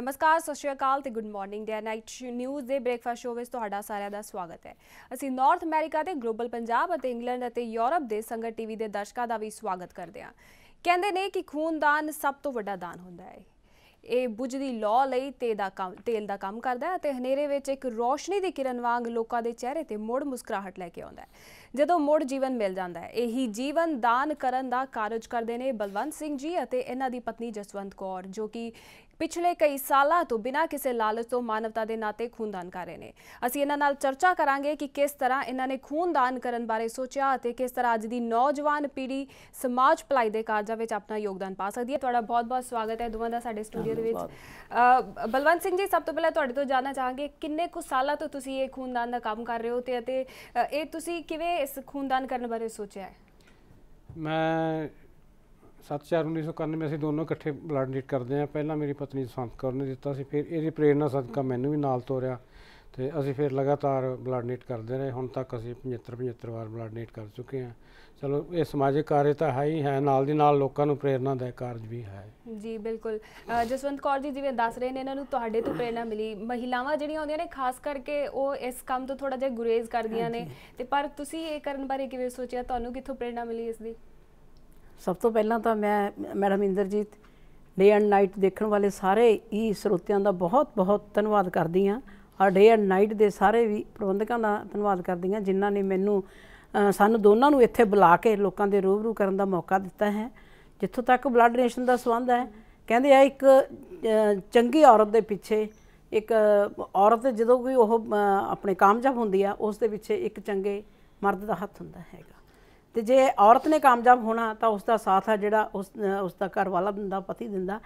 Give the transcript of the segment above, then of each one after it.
ਨਮਸਕਾਰ ਸਤਿ ਸ਼੍ਰੀ ਅਕਾਲ ਤੇ good morning day night news ਦੇ ਬ੍ਰੇਕਫਾਸਟ ਸ਼ੋਅ ਵਿੱਚ ਤੁਹਾਡਾ ਸਾਰਿਆਂ ਦਾ ਸਵਾਗਤ ਹੈ ਅਸੀਂ ਨਾਰਥ ਅਮਰੀਕਾ ਤੇ ਗਲੋਬਲ ਪੰਜਾਬ ਅਤੇ ਇੰਗਲੈਂਡ ਅਤੇ ਯੂਰਪ ਦੇ ਸੰਗਤ ਟੀਵੀ ਦੇ ਦਰਸ਼ਕਾਂ ਦਾ ਵੀ ਸਵਾਗਤ ਕਰਦੇ ਹਾਂ ਕਹਿੰਦੇ ਨੇ ਕਿ ਖੂਨਦਾਨ ਸਭ ਤੋਂ ਵੱਡਾ ਦਾਨ ਹੁੰਦਾ ਹੈ ਇਹ ਬੁਝਦੀ ਲੋ ਲਈ ਤੇ ਦਾ ਕੰਮ ਤੇਲ ਦਾ ਕੰਮ ਕਰਦਾ ਹੈ ਅਤੇ ਹਨੇਰੇ ਵਿੱਚ ਇੱਕ ਰੋਸ਼ਨੀ ਦੀ ਕਿਰਨ ਵਾਂਗ ਲੋਕਾਂ ਦੇ ਚਿਹਰੇ ਤੇ ਮੋੜ ਮੁਸਕਰਾਹਟ ਲੈ ਕੇ ਆਉਂਦਾ ਹੈ ਜਦੋਂ ਮੁੜ ਜੀਵਨ ਮਿਲ ਜਾਂਦਾ ਹੈ ਇਹੀ ਜੀਵਨ ਦਾਨ ਕਰਨ ਦਾ ਕਾਰਜ ਕਰਦੇ ਨੇ ਬਲਵੰਤ ਸਿੰਘ ਜੀ ਅਤੇ ਇਹਨਾਂ ਦੀ ਪਤਨੀ ਜਸਵੰਤ ਕੌਰ ਜੋ ਕਿ ਪਿਛਲੇ ਕਈ ਸਾਲਾਂ ਤੋਂ ਬਿਨਾਂ ਕਿਸੇ ਲਾਲਚ ਤੋਂ ਮਾਨਵਤਾ ਦੇ ਨਾਤੇ ਖੂਨਦਾਨ ਕਰ ਰਹੇ ਨੇ ਅਸੀਂ ਇਹਨਾਂ ਨਾਲ ਚਰਚਾ ਕਰਾਂਗੇ ਕਿ ਕਿਸ ਤਰ੍ਹਾਂ ਇਹਨਾਂ ਨੇ ਖੂਨਦਾਨ ਕਰਨ ਬਾਰੇ ਸੋਚਿਆ ਅਤੇ ਕਿਸ ਤਰ੍ਹਾਂ ਅੱਜ ਦੀ ਨੌਜਵਾਨ ਪੀੜ੍ਹੀ ਸਮਾਜ ਭਲਾਈ ਦੇ ਕਾਰਜਾਂ ਵਿੱਚ ਆਪਣਾ ਯੋਗਦਾਨ ਪਾ ਸਕਦੀ ਹੈ ਤੁਹਾਡਾ ਬਹੁਤ-ਬਹੁਤ ਸਵਾਗਤ ਹੈ ਦੋਵਾਂ ਦਾ ਸਾਡੇ ਸਟੂਡੀਓ ਦੇ ਵਿੱਚ ਬਲਵੰਤ ਸਿੰਘ ਜੀ ਸਭ ਤੋਂ ਪਹਿਲਾਂ ਤੁਹਾਡੇ ਤੋਂ ਜਾਨਣਾ ਚਾਹਾਂਗੇ ਕਿੰਨੇ ਕੁ ਸਾਲਾਂ ਤੋਂ ਤੁਸੀਂ ਇਹ ਖੂਨਦਾਨ ਦਾ ਕੰਮ ਕਰ ਰਹੇ ਹੋ ਤੇ ਅਤੇ ਇਹ ਤੁਸੀਂ ਕਿਵੇਂ ਇਸ ਖੂਨਦਾਨ ਕਰਨ ਬਾਰੇ ਸੋਚਿਆ ਹੈ ਮੈਂ 741991 ਅਸੀਂ ਦੋਨੋਂ ਇਕੱਠੇ ਬਲੱਡ ਡੋਨੇਟ ਕਰਦੇ ਆ ਪਹਿਲਾਂ ਮੇਰੀ ਪਤਨੀ ਸੰਤ ਕੌਰ ਨੇ ਦਿੱਤਾ ਸੀ ਫਿਰ ਇਹਦੀ ਪ੍ਰੇਰਣਾ ਸਦਕਾ ਮੈਨੂੰ ਵੀ ਨਾਲ ਤੋਰਿਆ ਤੇ ਅਸੀਂ ਫਿਰ ਲਗਾਤਾਰ ਬਲੱਡ ਡੋਨੇਟ ਕਰਦੇ ਰਹੇ ਹੁਣ ਤੱਕ ਅਸੀਂ 75 75 ਵਾਰ ਬਲੱਡ ਡੋਨੇਟ ਕਰ ਚੁੱਕੇ ਹਾਂ ਚਲੋ ਇਹ ਸਮਾਜਿਕ ਕਾਰਜ ਤਾਂ ਹੈ ਹੀ ਹੈ ਨਾਲ ਦੀ ਨਾਲ ਲੋਕਾਂ ਨੂੰ ਪ੍ਰੇਰਣਾ ਦਾ ਕਾਰਜ ਵੀ ਹੈ ਜੀ ਬਿਲਕੁਲ ਜਸਵੰਤ ਕੌਰ ਜੀ ਜਿਵੇਂ ਦੱਸ ਰਹੇ ਨੇ ਇਹਨਾਂ ਨੂੰ ਤੁਹਾਡੇ ਤੋਂ ਪ੍ਰੇਰਣਾ ਮਿਲੀ ਮਹਿਲਾਵਾਂ ਜਿਹੜੀਆਂ ਹੁੰਦੀਆਂ ਨੇ ਖਾਸ ਕਰਕੇ ਉਹ ਇਸ ਕੰਮ ਤੋਂ ਥੋੜਾ ਜਿਹਾ ਗੁਰੇਜ਼ ਕਰਦੀਆਂ ਨੇ ਤੇ ਪਰ ਤੁਸੀਂ ਇਹ ਕਰਨ ਬਾਰੇ ਕਿਵੇਂ ਸੋਚਿਆ ਤੁਹਾਨੂੰ ਕਿੱਥੋਂ ਪ੍ਰੇਰਣਾ ਮਿਲੀ ਇਸ ਦੀ ਸਭ ਤੋਂ ਪਹਿਲਾਂ ਤਾਂ ਮੈਂ madam Inderjit day and night ਦੇਖਣ ਵਾਲੇ ਸਾਰੇ ਈ ਸਰੋਤਿਆਂ ਦਾ ਬਹੁਤ ਬਹੁਤ ਧੰਨਵਾਦ ਕਰਦੀ ਹਾਂ ਔਰ ਡੇ ਐਂਡ ਨਾਈਟ ਦੇ ਸਾਰੇ ਵੀ ਪ੍ਰਬੰਧਕਾਂ ਦਾ ਧੰਨਵਾਦ ਕਰਦੀ ਹਾਂ ਜਿਨ੍ਹਾਂ ਨੇ ਮੈਨੂੰ ਸਾਨੂੰ ਦੋਨਾਂ ਨੂੰ ਇੱਥੇ ਬੁਲਾ ਕੇ ਲੋਕਾਂ ਦੇ ਰੂਬਰੂ ਕਰਨ ਦਾ ਮੌਕਾ ਦਿੱਤਾ ਹੈ ਜਿੱਥੋਂ ਤੱਕ ਬਲੱਡ ਡੋਨੇਸ਼ਨ ਦਾ ਸਬੰਧ ਹੈ ਕਹਿੰਦੇ ਆ ਇੱਕ ਚੰਗੀ ਔਰਤ ਦੇ ਪਿੱਛੇ ਇੱਕ ਔਰਤ ਜਦੋਂ ਕੋਈ ਉਹ ਆਪਣੇ ਕਾਮਯਾਬ ਹੁੰਦੀ ਆ ਉਸ ਦੇ ਪਿੱਛੇ ਇੱਕ ਚੰਗੇ ਮਰਦ ਦਾ ਹੱਥ ਹੁੰਦਾ ਹੈਗਾ ਤੇ ਜੇ ਔਰਤ ਨੇ ਕਾਮਯਾਬ ਹੋਣਾ ਤਾਂ ਉਸ ਦਾ ਸਾਥ ਆ ਜਿਹੜਾ ਉਸ ਉਸ ਦਾ ਘਰ ਵਾਲਾ ਦਿੰਦਾ ਪਤੀ ਦਿੰਦਾ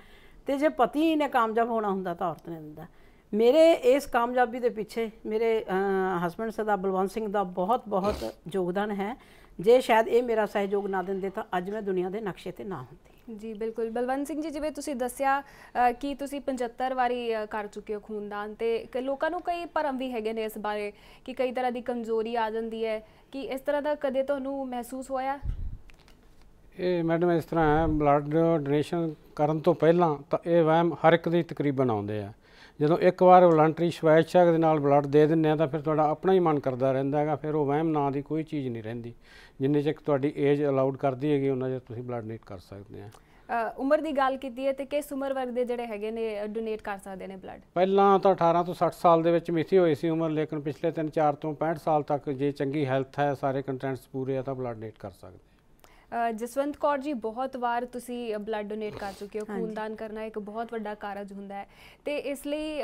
ਤੇ ਜੇ ਪਤੀ ਨੇ ਕਾਮਯਾਬ ਹੋਣਾ ਹੁੰਦਾ ਤਾਂ ਔਰਤ ਨੇ ਦਿੰਦਾ ਮੇਰੇ ਇਸ ਕਾਮਯਾਬੀ ਦੇ ਪਿੱਛੇ ਮੇਰੇ ਹਸਬੰਡ ਸਰਦਾਰ ਬਲਵੰਤ ਸਿੰਘ ਦਾ ਬਹੁਤ ਬਹੁਤ ਯੋਗਦਾਨ ਹੈ ਜੇ ਸ਼ਾਇਦ ਇਹ ਮੇਰਾ ਸਹਿਯੋਗ ਨਾ ਦਿੰਦੇ ਤਾਂ ਅੱਜ ਮੈਂ ਦੁਨੀਆ ਦੇ ਨਕਸ਼ੇ ਤੇ ਨਾ ਹੁੰਦੀ ਜੀ ਬਿਲਕੁਲ ਬਲਵੰਤ ਸਿੰਘ ਜੀ ਜਿਵੇਂ ਤੁਸੀਂ ਦੱਸਿਆ ਕਿ ਤੁਸੀਂ 75 ਵਾਰੀ ਕਰ ਚੁੱਕੇ ਹੋ ਖੂਨਦਾਨ ਤੇ ਲੋਕਾਂ ਨੂੰ ਕਈ ਭਰਮ ਵੀ ਹੈਗੇ ਨੇ ਇਸ ਬਾਰੇ ਕਿ ਕਈ ਤਰ੍ਹਾਂ ਦੀ ਕਮਜ਼ੋਰੀ ਆ ਜਾਂਦੀ ਹੈ ਕਿ ਇਸ ਤਰ੍ਹਾਂ ਦਾ ਕਦੇ ਤੁਹਾਨੂੰ ਮਹਿਸੂਸ ਹੋਇਆ ਇਹ ਮੈਡਮ ਇਸ ਤਰ੍ਹਾਂ ਹੈ ਬਲੱਡ ਡੋਨੇਸ਼ਨ ਕਰਨ ਤੋਂ ਪਹਿਲਾਂ ਤਾਂ ਇਹ ਵਹਿਮ ਹਰ ਇੱਕ ਦੇ ਤਕਰੀਬਨ ਆਉਂਦੇ ਆ ਜਦੋਂ ਇੱਕ ਵਾਰ ਵਲੰਟਰੀ ਸ਼ਵੈਚਾਗ ਦੇ ਨਾਲ ਬਲੱਡ ਦੇ ਦਿੰਨੇ ਆ ਤਾਂ ਫਿਰ ਤੁਹਾਡਾ ਆਪਣਾ ਹੀ ਮਨ ਕਰਦਾ ਰਹਿੰਦਾ ਹੈਗਾ ਫਿਰ ਉਹ ਵਹਿਮ ਨਾਂ ਦੀ ਕੋਈ ਚੀਜ਼ ਨਹੀਂ ਰਹਿੰਦੀ ਜਿੰਨੇ ਚਿਰ ਤੁਹਾਡੀ ਏਜ ਅਲਾਉਡ ਕਰਦੀ ਹੈਗੀ ਉਹਨਾਂ ਚਿਰ ਤੁਸੀਂ ਬਲੱਡ ਡੋਨੇਟ ਕਰ ਸਕਦੇ ਆ ਉਮਰ ਦੀ ਗੱਲ ਕੀਤੀ ਹੈ ਤੇ ਕਿਸ ਉਮਰ ਵਰਗ ਦੇ ਜਿਹੜੇ ਹੈਗੇ ਨੇ ਡੋਨੇਟ ਕਰ ਸਕਦੇ ਨੇ ਬਲੱਡ ਪਹਿਲਾਂ ਤਾਂ 18 ਤੋਂ 60 ਸਾਲ ਦੇ ਵਿੱਚ ਮਿਥੀ ਹੋਈ ਸੀ ਉਮਰ ਲੇਕਿਨ ਪਿਛਲੇ 3-4 ਤੋਂ 65 ਸਾਲ ਤੱਕ ਜੇ ਚੰਗੀ ਹੈਲਥ ਹੈ ਸਾਰੇ ਕੰਟੈਂਟਸ ਪੂਰੇ ਆ ਤਾਂ ਬਲੱਡ ਡੋਨੇਟ ਕਰ ਸਕਦੇ ਜਸਵੰਤ ਕੌਰ ਜੀ ਬਹੁਤ ਵਾਰ ਤੁਸੀਂ ਬਲੱਡ ਡੋਨੇਟ ਕਰ ਚੁੱਕੇ ਹੋ ਖੂਨਦਾਨ ਕਰਨਾ ਇੱਕ ਬਹੁਤ ਵੱਡਾ ਕਾਰਜ ਹੁੰਦਾ ਹੈ ਤੇ ਇਸ ਲਈ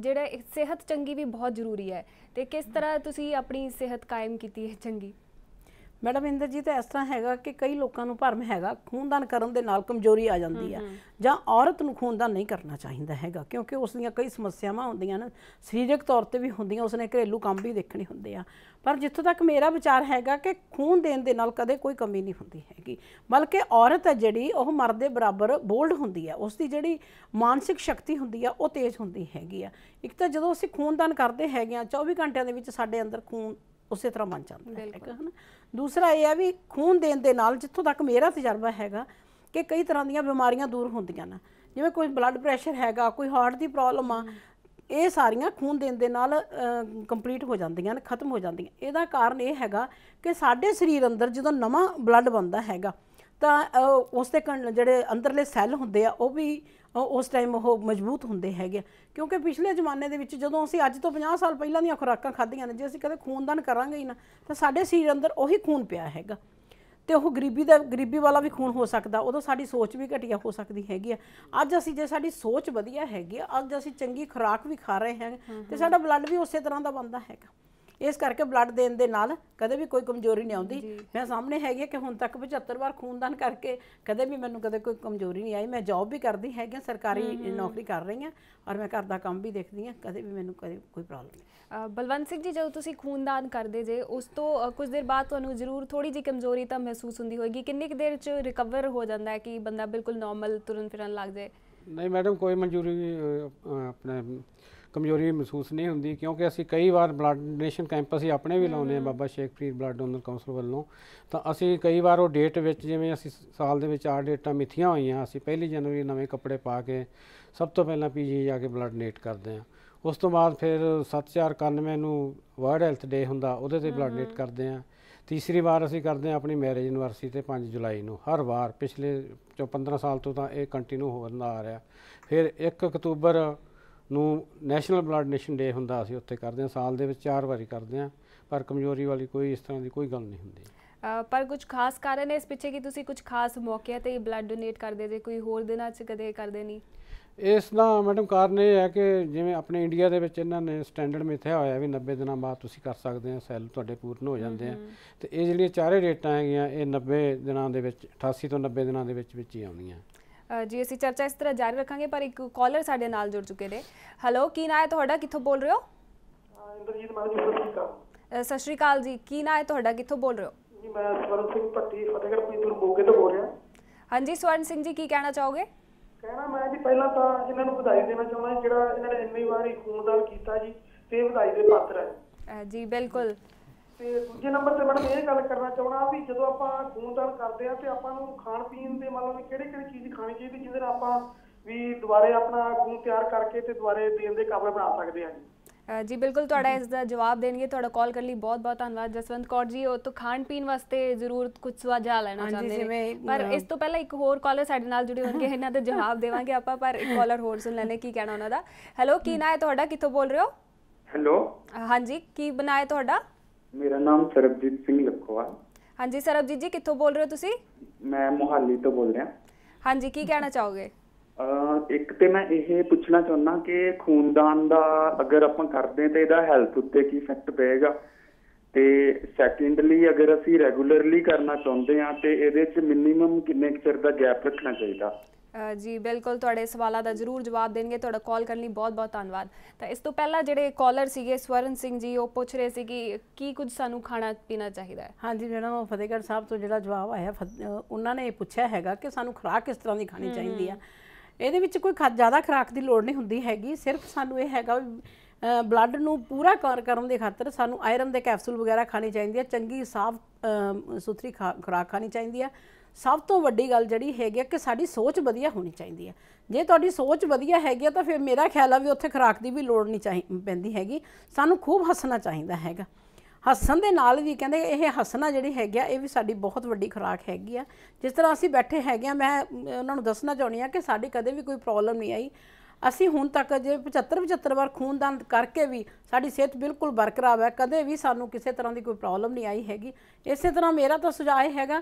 ਜਿਹੜਾ ਸਿਹਤ ਚੰਗੀ ਵੀ ਬਹੁਤ ਜ਼ਰੂਰੀ ਹੈ ਤੇ ਕਿਸ ਤਰ੍ਹਾਂ ਤੁਸੀਂ ਆਪਣੀ ਸਿਹਤ ਕਾਇਮ ਕੀਤੀ ਹੈ ਚੰਗੀ ਮੈਡਮ ਇੰਦਰ ਜੀ ਤਾਂ ਇਸ ਤਰ੍ਹਾਂ ਹੈਗਾ ਕਿ ਕਈ ਲੋਕਾਂ ਨੂੰ ਭਰਮ ਹੈਗਾ ਖੂਨਦਾਨ ਕਰਨ ਦੇ ਨਾਲ ਕਮਜ਼ੋਰੀ ਆ ਜਾਂਦੀ ਆ ਜਾਂ ਔਰਤ ਨੂੰ ਖੂਨਦਾਨ ਨਹੀਂ ਕਰਨਾ ਚਾਹੀਦਾ ਹੈਗਾ ਕਿਉਂਕਿ ਉਸ ਦੀਆਂ ਕਈ ਸਮੱਸਿਆਵਾਂ ਹੁੰਦੀਆਂ ਨੇ ਸਰੀਰਕ ਤੌਰ ਤੇ ਵੀ ਹੁੰਦੀਆਂ ਉਸਨੇ ਘਰੇਲੂ ਕੰਮ ਵੀ ਦੇਖਣੇ ਹੁੰਦੇ ਆ ਪਰ ਜਿੱਥੋਂ ਤੱਕ ਮੇਰਾ ਵਿਚਾਰ ਹੈਗਾ ਕਿ ਖੂਨ ਦੇਣ ਦੇ ਨਾਲ ਕਦੇ ਕੋਈ ਕਮੀ ਨਹੀਂ ਹੁੰਦੀ ਹੈਗੀ ਬਲਕਿ ਔਰਤ ਹੈ ਜਿਹੜੀ ਉਹ ਮਰਦ ਦੇ ਬਰਾਬਰ ਬੋਲਡ ਹੁੰਦੀ ਹੈ ਉਸ ਦੀ ਜਿਹੜੀ ਮਾਨਸਿਕ ਸ਼ਕਤੀ ਹੁੰਦੀ ਆ ਉਹ ਤੇਜ਼ ਹੁੰਦੀ ਹੈਗੀ ਆ ਇੱਕ ਤਾਂ ਜਦੋਂ ਅਸੀਂ ਖੂਨਦਾਨ ਕਰਦੇ ਹੈਗੇ ਆ 24 ਘੰਟਿਆਂ ਦੇ ਵਿੱਚ ਸਾਡੇ ਅੰਦਰ ਖੂਨ ਉਸੇ ਤਰ੍ਹਾਂ ਬਣ ਜਾਂਦਾ ਹੈ ਹਨਾ ਦੂਸਰਾ ਇਹ ਆ ਵੀ ਖੂਨ ਦੇਣ ਦੇ ਨਾਲ ਜਿੱਥੋਂ ਤੱਕ ਮੇਰਾ ਤਜਰਬਾ ਹੈਗਾ ਕਿ ਕਈ ਤਰ੍ਹਾਂ ਦੀਆਂ ਬਿਮਾਰੀਆਂ ਦੂਰ ਹੁੰਦੀਆਂ ਨੇ ਜਿਵੇਂ ਕੋਈ ਬਲੱਡ ਪ੍ਰੈਸ਼ਰ ਹੈਗਾ ਕੋਈ ਹਾਰਟ ਦੀ ਪ੍ਰੋਬਲਮ ਆ ਇਹ ਸਾਰੀਆਂ ਖੂਨ ਦੇਣ ਦੇ ਨਾਲ ਕੰਪਲੀਟ ਹੋ ਜਾਂਦੀਆਂ ਨੇ ਖਤਮ ਹੋ ਜਾਂਦੀਆਂ ਇਹਦਾ ਕਾਰਨ ਇਹ ਹੈਗਾ ਕਿ ਸਾਡੇ ਸਰੀਰ ਅੰਦਰ ਜਦੋਂ ਨਵਾਂ ਬਲੱਡ ਬਣਦਾ ਹੈਗਾ ਤਾਂ ਉਸ ਤੇ ਜਿਹੜੇ ਅੰਦਰਲੇ ਸੈੱਲ ਹੁੰਦੇ ਆ ਉਹ ਵੀ ਉਸ ਟਾਈਮ ਉਹ ਮਜ਼ਬੂਤ ਹੁੰਦੇ ਹੈਗੇ ਕਿਉਂਕਿ ਪਿਛਲੇ ਜ਼ਮਾਨੇ ਦੇ ਵਿੱਚ ਜਦੋਂ ਅਸੀਂ ਅੱਜ ਤੋਂ 50 ਸਾਲ ਪਹਿਲਾਂ ਦੀਆਂ ਖੁਰਾਕਾਂ ਖਾਧੀਆਂ ਨੇ ਜੇ ਅਸੀਂ ਕਦੇ ਖੂਨਦਾਨ ਕਰਾਂਗੇ ਹੀ ਨਾ ਤਾਂ ਸਾਡੇ ਸਰੀਰ ਅੰਦਰ ਉਹੀ ਖੂਨ ਪਿਆ ਹੈਗਾ ਤੇ ਉਹ ਗਰੀਬੀ ਦਾ ਗਰੀਬੀ ਵਾਲਾ ਵੀ ਖੂਨ ਹੋ ਸਕਦਾ ਉਦੋਂ ਸਾਡੀ ਸੋਚ ਵੀ ਘਟੀਆ ਹੋ ਸਕਦੀ ਹੈਗੀ ਆ ਅੱਜ ਅਸੀਂ ਜੇ ਸਾਡੀ ਸੋਚ ਵਧੀਆ ਹੈਗੀ ਆ ਅੱਜ ਅਸੀਂ ਚੰਗੀ ਖੁਰਾਕ ਵੀ ਖਾ ਰਹੇ ਹਾਂ ਤੇ ਸਾਡਾ ਬਲੱਡ ਵੀ ਉਸੇ ਤਰ੍ਹਾਂ ਦਾ ਬਣਦਾ ਹੈਗਾ ਇਸ ਕਰਕੇ ਬਲੱਡ ਦੇਣ ਦੇ ਨਾਲ ਕਦੇ ਵੀ ਕੋਈ ਕਮਜ਼ੋਰੀ ਨਹੀਂ ਆਉਂਦੀ ਮੈਂ ਸਾਹਮਣੇ ਹੈਗੀ ਕਿ ਹੁਣ ਤੱਕ 75 ਵਾਰ ਖੂਨਦਾਨ ਕਰਕੇ ਕਦੇ ਵੀ ਮੈਨੂੰ ਕਦੇ ਕੋਈ ਕਮਜ਼ੋਰੀ ਨਹੀਂ ਆਈ ਮੈਂ ਜੌਬ ਵੀ ਕਰਦੀ ਹੈਗੀ ਆ ਸਰਕਾਰੀ ਨੌਕਰੀ ਕਰ ਰਹੀ ਆ ਔਰ ਮੈਂ ਘਰ ਦਾ ਕੰਮ ਵੀ ਦੇਖਦੀ ਆ ਕਦੇ ਵੀ ਮੈਨੂੰ ਕਦੇ ਕੋਈ ਪ੍ਰੋਬਲਮ ਨਹੀਂ ਬਲਵੰਤ ਸਿੰਘ ਜੀ ਜਦੋਂ ਤੁਸੀਂ ਖੂਨਦਾਨ ਕਰਦੇ ਜੇ ਉਸ ਤੋਂ ਕੁਝ ਦਿਨ ਬਾਅਦ ਤੁਹਾਨੂੰ ਜ਼ਰੂਰ ਥੋੜੀ ਜੀ ਕਮਜ਼ੋਰੀ ਤਾਂ ਮਹਿਸੂਸ ਹੁੰਦੀ ਹੋਏਗੀ ਕਿੰਨੀ ਕੁ ਦੇਰ ਚ ਰਿਕਵਰ ਹੋ ਜਾਂਦਾ ਹੈ ਕਿ ਬੰਦਾ ਬਿਲਕੁਲ ਨਾਰਮਲ ਤੁਰਨ ਫਿਰਨ ਲੱਗ ਜਾਏ ਨਹੀਂ ਮੈਡਮ ਕੋਈ ਮਨਜ਼ੂਰੀ ਆਪਣੇ ਕਮਜ਼ੋਰੀ ਮਹਿਸੂਸ ਨਹੀਂ ਹੁੰਦੀ ਕਿਉਂਕਿ ਅਸੀਂ ਕਈ ਵਾਰ ਬਲੱਡ ਡੋਨੇਸ਼ਨ ਕੈਂਪ ਅਸੀਂ ਆਪਣੇ ਵੀ ਲਾਉਂਦੇ ਆ Baba Sheikh Farid blood donor council ਵੱਲੋਂ ਤਾਂ ਅਸੀਂ ਕਈ ਵਾਰ ਉਹ ਡੇਟ ਵਿੱਚ ਜਿਵੇਂ ਅਸੀਂ ਸਾਲ ਦੇ ਵਿੱਚ ਆਹ ਡੇਟਾਂ ਮਿੱਥੀਆਂ ਹੋਈਆਂ ਅਸੀਂ ਪਹਿਲੀ ਜਨਵਰੀ ਨਵੇਂ ਕੱਪੜੇ ਪਾ ਕੇ ਸਭ ਤੋਂ ਪਹਿਲਾਂ ਪੀਜੀ ਜਾ ਕੇ ਬਲੱਡ ਡੋਨੇਟ ਕਰਦੇ ਆ ਉਸ ਤੋਂ ਬਾਅਦ ਫਿਰ 7491 ਨੂੰ ਵਰਲਡ ਹੈਲਥ ਡੇ ਹੁੰਦਾ ਉਹਦੇ ਤੇ ਬਲੱਡ ਡੋਨੇਟ ਕਰਦੇ ਆ ਤੀਸਰੀ ਵਾਰ ਅਸੀਂ ਕਰਦੇ ਆ ਆਪਣੀ ਮੈਰਿਜ ਯੂਨੀਵਰਸਿਟੀ ਤੇ 5 ਜੁਲਾਈ ਨੂੰ ਹਰ ਵਾਰ ਪਿਛਲੇ 15 ਸਾਲ ਤੋਂ ਤਾਂ ਇਹ ਕੰਟੀਨਿਊ ਹੋ ਰਿਹਾ ਫਿਰ 1 ਅਕਤੂਬਰ ਨੂੰ ਨੈਸ਼ਨਲ ਬਲੱਡ ਨੇਸ਼ਨ ਡੇ ਹੁੰਦਾ ਅਸੀਂ ਉੱਥੇ ਕਰਦੇ ਹਾਂ ਸਾਲ ਦੇ ਵਿੱਚ ਚਾਰ ਵਾਰੀ ਕਰਦੇ ਹਾਂ ਪਰ ਕਮਜ਼ੋਰੀ ਵਾਲੀ ਕੋਈ ਇਸ ਤਰ੍ਹਾਂ ਦੀ ਕੋਈ ਗੱਲ ਨਹੀਂ ਹੁੰਦੀ ਪਰ ਕੁਝ ਖਾਸ ਕਾਰਨ ਹੈ ਇਸ ਪਿੱਛੇ ਕਿ ਤੁਸੀਂ ਕੁਝ ਖਾਸ ਮੌਕੇ ਤੇ ਬਲੱਡ ਡੋਨੇਟ ਕਰਦੇ ਜੇ ਕੋਈ ਹੋਰ ਦਿਨਾਂ 'ਚ ਕਦੇ ਕਰਦੇ ਨਹੀਂ ਇਸ ਦਾ ਮੈਡਮ ਕਾਰਨ ਇਹ ਹੈ ਕਿ ਜਿਵੇਂ ਆਪਣੇ ਇੰਡੀਆ ਦੇ ਵਿੱਚ ਇਹਨਾਂ ਨੇ ਸਟੈਂਡਰਡ ਮਿਥਿਆ ਹੋਇਆ ਵੀ 90 ਦਿਨਾਂ ਬਾਅਦ ਤੁਸੀਂ ਕਰ ਸਕਦੇ ਆ ਸੈੱਲ ਤੁਹਾਡੇ ਪੂਰਨ ਹੋ ਜਾਂਦੇ ਆ ਤੇ ਇਹ ਜਿਹੜੀਆਂ ਚਾਰੇ ਡੇਟਾਂ ਹੈਗੀਆਂ ਇਹ 90 ਦਿਨਾਂ ਦੇ ਵਿੱਚ 88 ਤੋਂ 90 ਦਿਨਾਂ ਦੇ ਵਿੱਚ ਵਿੱਚ ਹੀ ਆਉਂਦੀਆਂ ਜੀ ਅਸੀਂ ਚਰਚਾ ਇਸ ਤਰ੍ਹਾਂ ਜਾਰੀ ਰੱਖਾਂਗੇ ਪਰ ਇੱਕ ਕਾਲਰ ਸਾਡੇ ਨਾਲ ਜੁੜ ਚੁੱਕੇ ਨੇ ਹੈਲੋ ਕੀ ਨਾਮ ਹੈ ਤੁਹਾਡਾ ਕਿੱਥੋਂ ਬੋਲ ਰਹੇ ਹੋ ਇੰਦਰਜੀਤ ਮਾਨ ਸਤਿ ਸ਼੍ਰੀ ਅਕਾਲ ਸਤਿ ਸ਼੍ਰੀ ਅਕਾਲ ਜੀ ਕੀ ਨਾਮ ਹੈ ਤੁਹਾਡਾ ਕਿੱਥੋਂ ਬੋਲ ਰਹੇ ਹੋ ਜੀ ਮੈਂ ਸਵਰਨ ਸਿੰਘ ਭੱਟੀ ਫਤਿਹਗੜ੍ਹ ਪੀਪਲ ਮੋਗੇ ਤੋਂ ਬੋਲ ਰਿਹਾ ਹਾਂਜੀ ਸਵਰਨ ਸਿੰਘ ਜੀ ਕੀ ਕਹਿਣਾ ਚਾਹੋਗੇ ਕਹਿਣਾ ਮੈਂ ਜੀ ਪਹਿਲਾਂ ਤਾਂ ਇਹਨਾਂ ਨੂੰ ਵਧਾਈ ਦੇਣਾ ਚਾਹੁੰਦਾ ਜਿਹੜਾ ਇਹਨਾਂ ਨੇ ਇੰਨੀ ਵਾਰੀ ਖੂਨਦਾਨ ਕੀਤਾ ਜੀ ਤੇ ਵਧਾਈ ਦੇ ਪਾਤਰ ਹੈ ਜੀ ਬਿਲਕੁਲ ਤੇ ਦੂਜੇ ਨੰਬਰ ਤੇ ਮੈਂ ਇਹ ਗੱਲ ਕਰਨਾ ਚਾਹਣਾ ਵੀ ਜਦੋਂ ਆਪਾਂ ਖੂਨਦਾਨ ਕਰਦੇ ਆ ਤੇ ਆਪਾਂ ਨੂੰ ਖਾਣ ਪੀਣ ਦੇ ਮਤਲਬ ਵੀ ਕਿਹੜੇ ਕਿਹੜੇ ਚੀਜ਼ ਖਾਣੀ ਚਾਹੀਦੀ ਜਿਹਦੇ ਨਾਲ ਆਪਾਂ ਵੀ ਦੁਬਾਰੇ ਆਪਣਾ ਖੂਨ ਤਿਆਰ ਕਰਕੇ ਤੇ ਦੁਬਾਰੇ ਦੇਣ ਦੇ ਕਾਬਲ ਬਣਾ ਸਕਦੇ ਆ ਜੀ ਜੀ ਬਿਲਕੁਲ ਤੁਹਾਡਾ ਇਸ ਦਾ ਜਵਾਬ ਦੇਣਗੇ ਤੁਹਾਡਾ ਕਾਲ ਕਰਨ ਲਈ ਬਹੁਤ ਬਹੁਤ ਧੰਨਵਾਦ ਜਸਵੰਤ ਕੌਰ ਜੀ ਉਹ ਤੋਂ ਖਾਣ ਪੀਣ ਵਾਸਤੇ ਜ਼ਰੂਰ ਕੁਝ ਜਾ ਲੈਣਾ ਚਾਹੁੰਦੇ ਨੇ ਪਰ ਇਸ ਤੋਂ ਪਹਿਲਾਂ ਇੱਕ ਹੋਰ ਕਾਲਰ ਸਾਡੇ ਨਾਲ ਜੁੜੇ ਹੋਣਗੇ ਇਹਨਾਂ ਦੇ ਜਵਾਬ ਦੇਵਾਂਗੇ ਆਪਾਂ ਪਰ ਇੱਕ ਕਾਲਰ ਹੋਰ ਸੁਣ ਲੈਣੇ ਕੀ ਕਹਿਣਾ ਉਹਨਾਂ ਦਾ ਹੈਲੋ ਕੀ ਨਾਮ ਹੈ ਤੁਹਾਡਾ ਕਿੱਥੋਂ ਬੋਲ ਰਹੇ ਹੋ ਹੈਲੋ ਹਾਂਜੀ ਕੀ ਬਣਾਇਆ ਤੁਹਾਡਾ ਮੇਰਾ ਨਾਮ ਸਰਬਜੀਤ ਸਿੰਘ ਲੱਖੋਵਾਲ ਹਾਂਜੀ ਸਰਬਜੀਤ ਜੀ ਕਿੱਥੋਂ ਬੋਲ ਰਹੇ ਹੋ ਤੁਸੀਂ ਮੈਂ ਮੁਹਾਲੀ ਤੋਂ ਬੋਲ ਰਿਹਾ ਹਾਂਜੀ ਕੀ ਕਹਿਣਾ ਚਾਹੋਗੇ ਇੱਕ ਤੇ ਮੈਂ ਇਹ ਪੁੱਛਣਾ ਚਾਹੁੰਦਾ ਕਿ ਖੂਨਦਾਨ ਦਾ ਅਗਰ ਆਪਾਂ ਕਰਦੇ ਤੇ ਇਹਦਾ ਹੈਲਥ ਉੱਤੇ ਕੀ ਇਫੈਕਟ ਪਏਗਾ ਤੇ ਸੈਕੰਡਲੀ ਅਗਰ ਅਸੀਂ ਰੈਗੂਲਰਲੀ ਕਰਨਾ ਚਾਹੁੰਦੇ ਆ ਤੇ ਇਹਦੇ ਚ ਮਿਨੀਮਮ ਕਿੰਨੇ ਕਿਰ ਦਾ ਗੈਪ ਰੱਖਣਾ ਚਾਹੀਦਾ ਜੀ ਬਿਲਕੁਲ ਤੁਹਾਡੇ ਸਵਾਲਾਂ ਦਾ ਜ਼ਰੂਰ ਜਵਾਬ ਦੇਣਗੇ ਤੁਹਾਡਾ ਕਾਲ ਕਰਨ ਲਈ ਬਹੁਤ-ਬਹੁਤ ਧੰਨਵਾਦ ਤਾਂ ਇਸ ਤੋਂ ਪਹਿਲਾਂ ਜਿਹੜੇ ਕਾਲਰ ਸੀਗੇ ਸਵਰਨ ਸਿੰਘ ਜੀ ਉਹ ਪੁੱਛ ਰਹੇ ਸੀ ਕਿ ਕੀ ਕੁਝ ਸਾਨੂੰ ਖਾਣਾ ਪੀਣਾ ਚਾਹੀਦਾ ਹੈ ਹਾਂਜੀ ਜਿਹੜਾ ਫਤਿਹਗੜ੍ਹ ਸਾਹਿਬ ਤੋਂ ਜਿਹੜਾ ਜਵਾਬ ਆਇਆ ਉਹਨਾਂ ਨੇ ਪੁੱਛਿਆ ਹੈਗਾ ਕਿ ਸਾਨੂੰ ਖੁਰਾਕ ਕਿਸ ਤਰ੍ਹਾਂ ਦੀ ਖਾਣੀ ਚਾਹੀਦੀ ਆ ਇਹਦੇ ਵਿੱਚ ਕੋਈ ਜ਼ਿਆਦਾ ਖੁਰਾਕ ਦੀ ਲੋੜ ਨਹੀਂ ਹੁੰਦੀ ਹੈਗੀ ਸਿਰਫ ਸਾਨੂੰ ਇਹ ਹੈਗਾ ਬਲੱਡ ਨੂੰ ਪੂਰਾ ਕਰ ਕਰਨ ਦੇ ਖਾਤਰ ਸਾਨੂੰ ਆਇਰਨ ਦੇ ਕੈਪਸੂਲ ਵਗੈਰਾ ਖਾਣੇ ਚਾਹੀਦੀ ਆ ਚੰਗੀ ਸਾਫ਼ ਸੁਥਰੀ ਖੁਰਾਕ ਖਾਣੀ ਚਾਹੀਦੀ ਆ ਸਭ ਤੋਂ ਵੱਡੀ ਗੱਲ ਜਿਹੜੀ ਹੈਗੀ ਕਿ ਸਾਡੀ ਸੋਚ ਵਧੀਆ ਹੋਣੀ ਚਾਹੀਦੀ ਹੈ ਜੇ ਤੁਹਾਡੀ ਸੋਚ ਵਧੀਆ ਹੈਗੀ ਤਾਂ ਫਿਰ ਮੇਰਾ ਖਿਆਲ ਆ ਵੀ ਉੱਥੇ ਖਰਾਕ ਦੀ ਵੀ ਲੋੜ ਨਹੀਂ ਚਾਹੀ ਪੈਂਦੀ ਹੈਗੀ ਸਾਨੂੰ ਖੂਬ ਹੱਸਣਾ ਚਾਹੀਦਾ ਹੈਗਾ ਹੱਸਣ ਦੇ ਨਾਲ ਵੀ ਕਹਿੰਦੇ ਇਹ ਹੱਸਣਾ ਜਿਹੜੀ ਹੈਗੀ ਇਹ ਵੀ ਸਾਡੀ ਬਹੁਤ ਵੱਡੀ ਖੁਰਾਕ ਹੈਗੀ ਆ ਜਿਸ ਤਰ੍ਹਾਂ ਅਸੀਂ ਬੈਠੇ ਹੈਗੇ ਆ ਮੈਂ ਉਹਨਾਂ ਨੂੰ ਦੱਸਣਾ ਚਾਹੁੰਦੀ ਆ ਕਿ ਸਾਡੀ ਕਦੇ ਵੀ ਕੋਈ ਪ੍ਰੋਬਲਮ ਨਹੀਂ ਆਈ ਅਸੀਂ ਹੁਣ ਤੱਕ ਜੇ 75 75 ਵਾਰ ਖੂਨਦਾਨ ਕਰਕੇ ਵੀ ਸਾਡੀ ਸਿਹਤ ਬਿਲਕੁਲ ਬਰਕਰਾਰ ਹੈ ਕਦੇ ਵੀ ਸਾਨੂੰ ਕਿਸੇ ਤਰ੍ਹਾਂ ਦੀ ਕੋਈ ਪ੍ਰੋਬਲਮ ਨਹੀਂ ਆਈ ਹੈਗੀ ਇਸੇ ਤਰ੍ਹਾਂ ਮੇਰਾ ਤਾਂ ਸੁਝਾਅ ਹੈਗਾ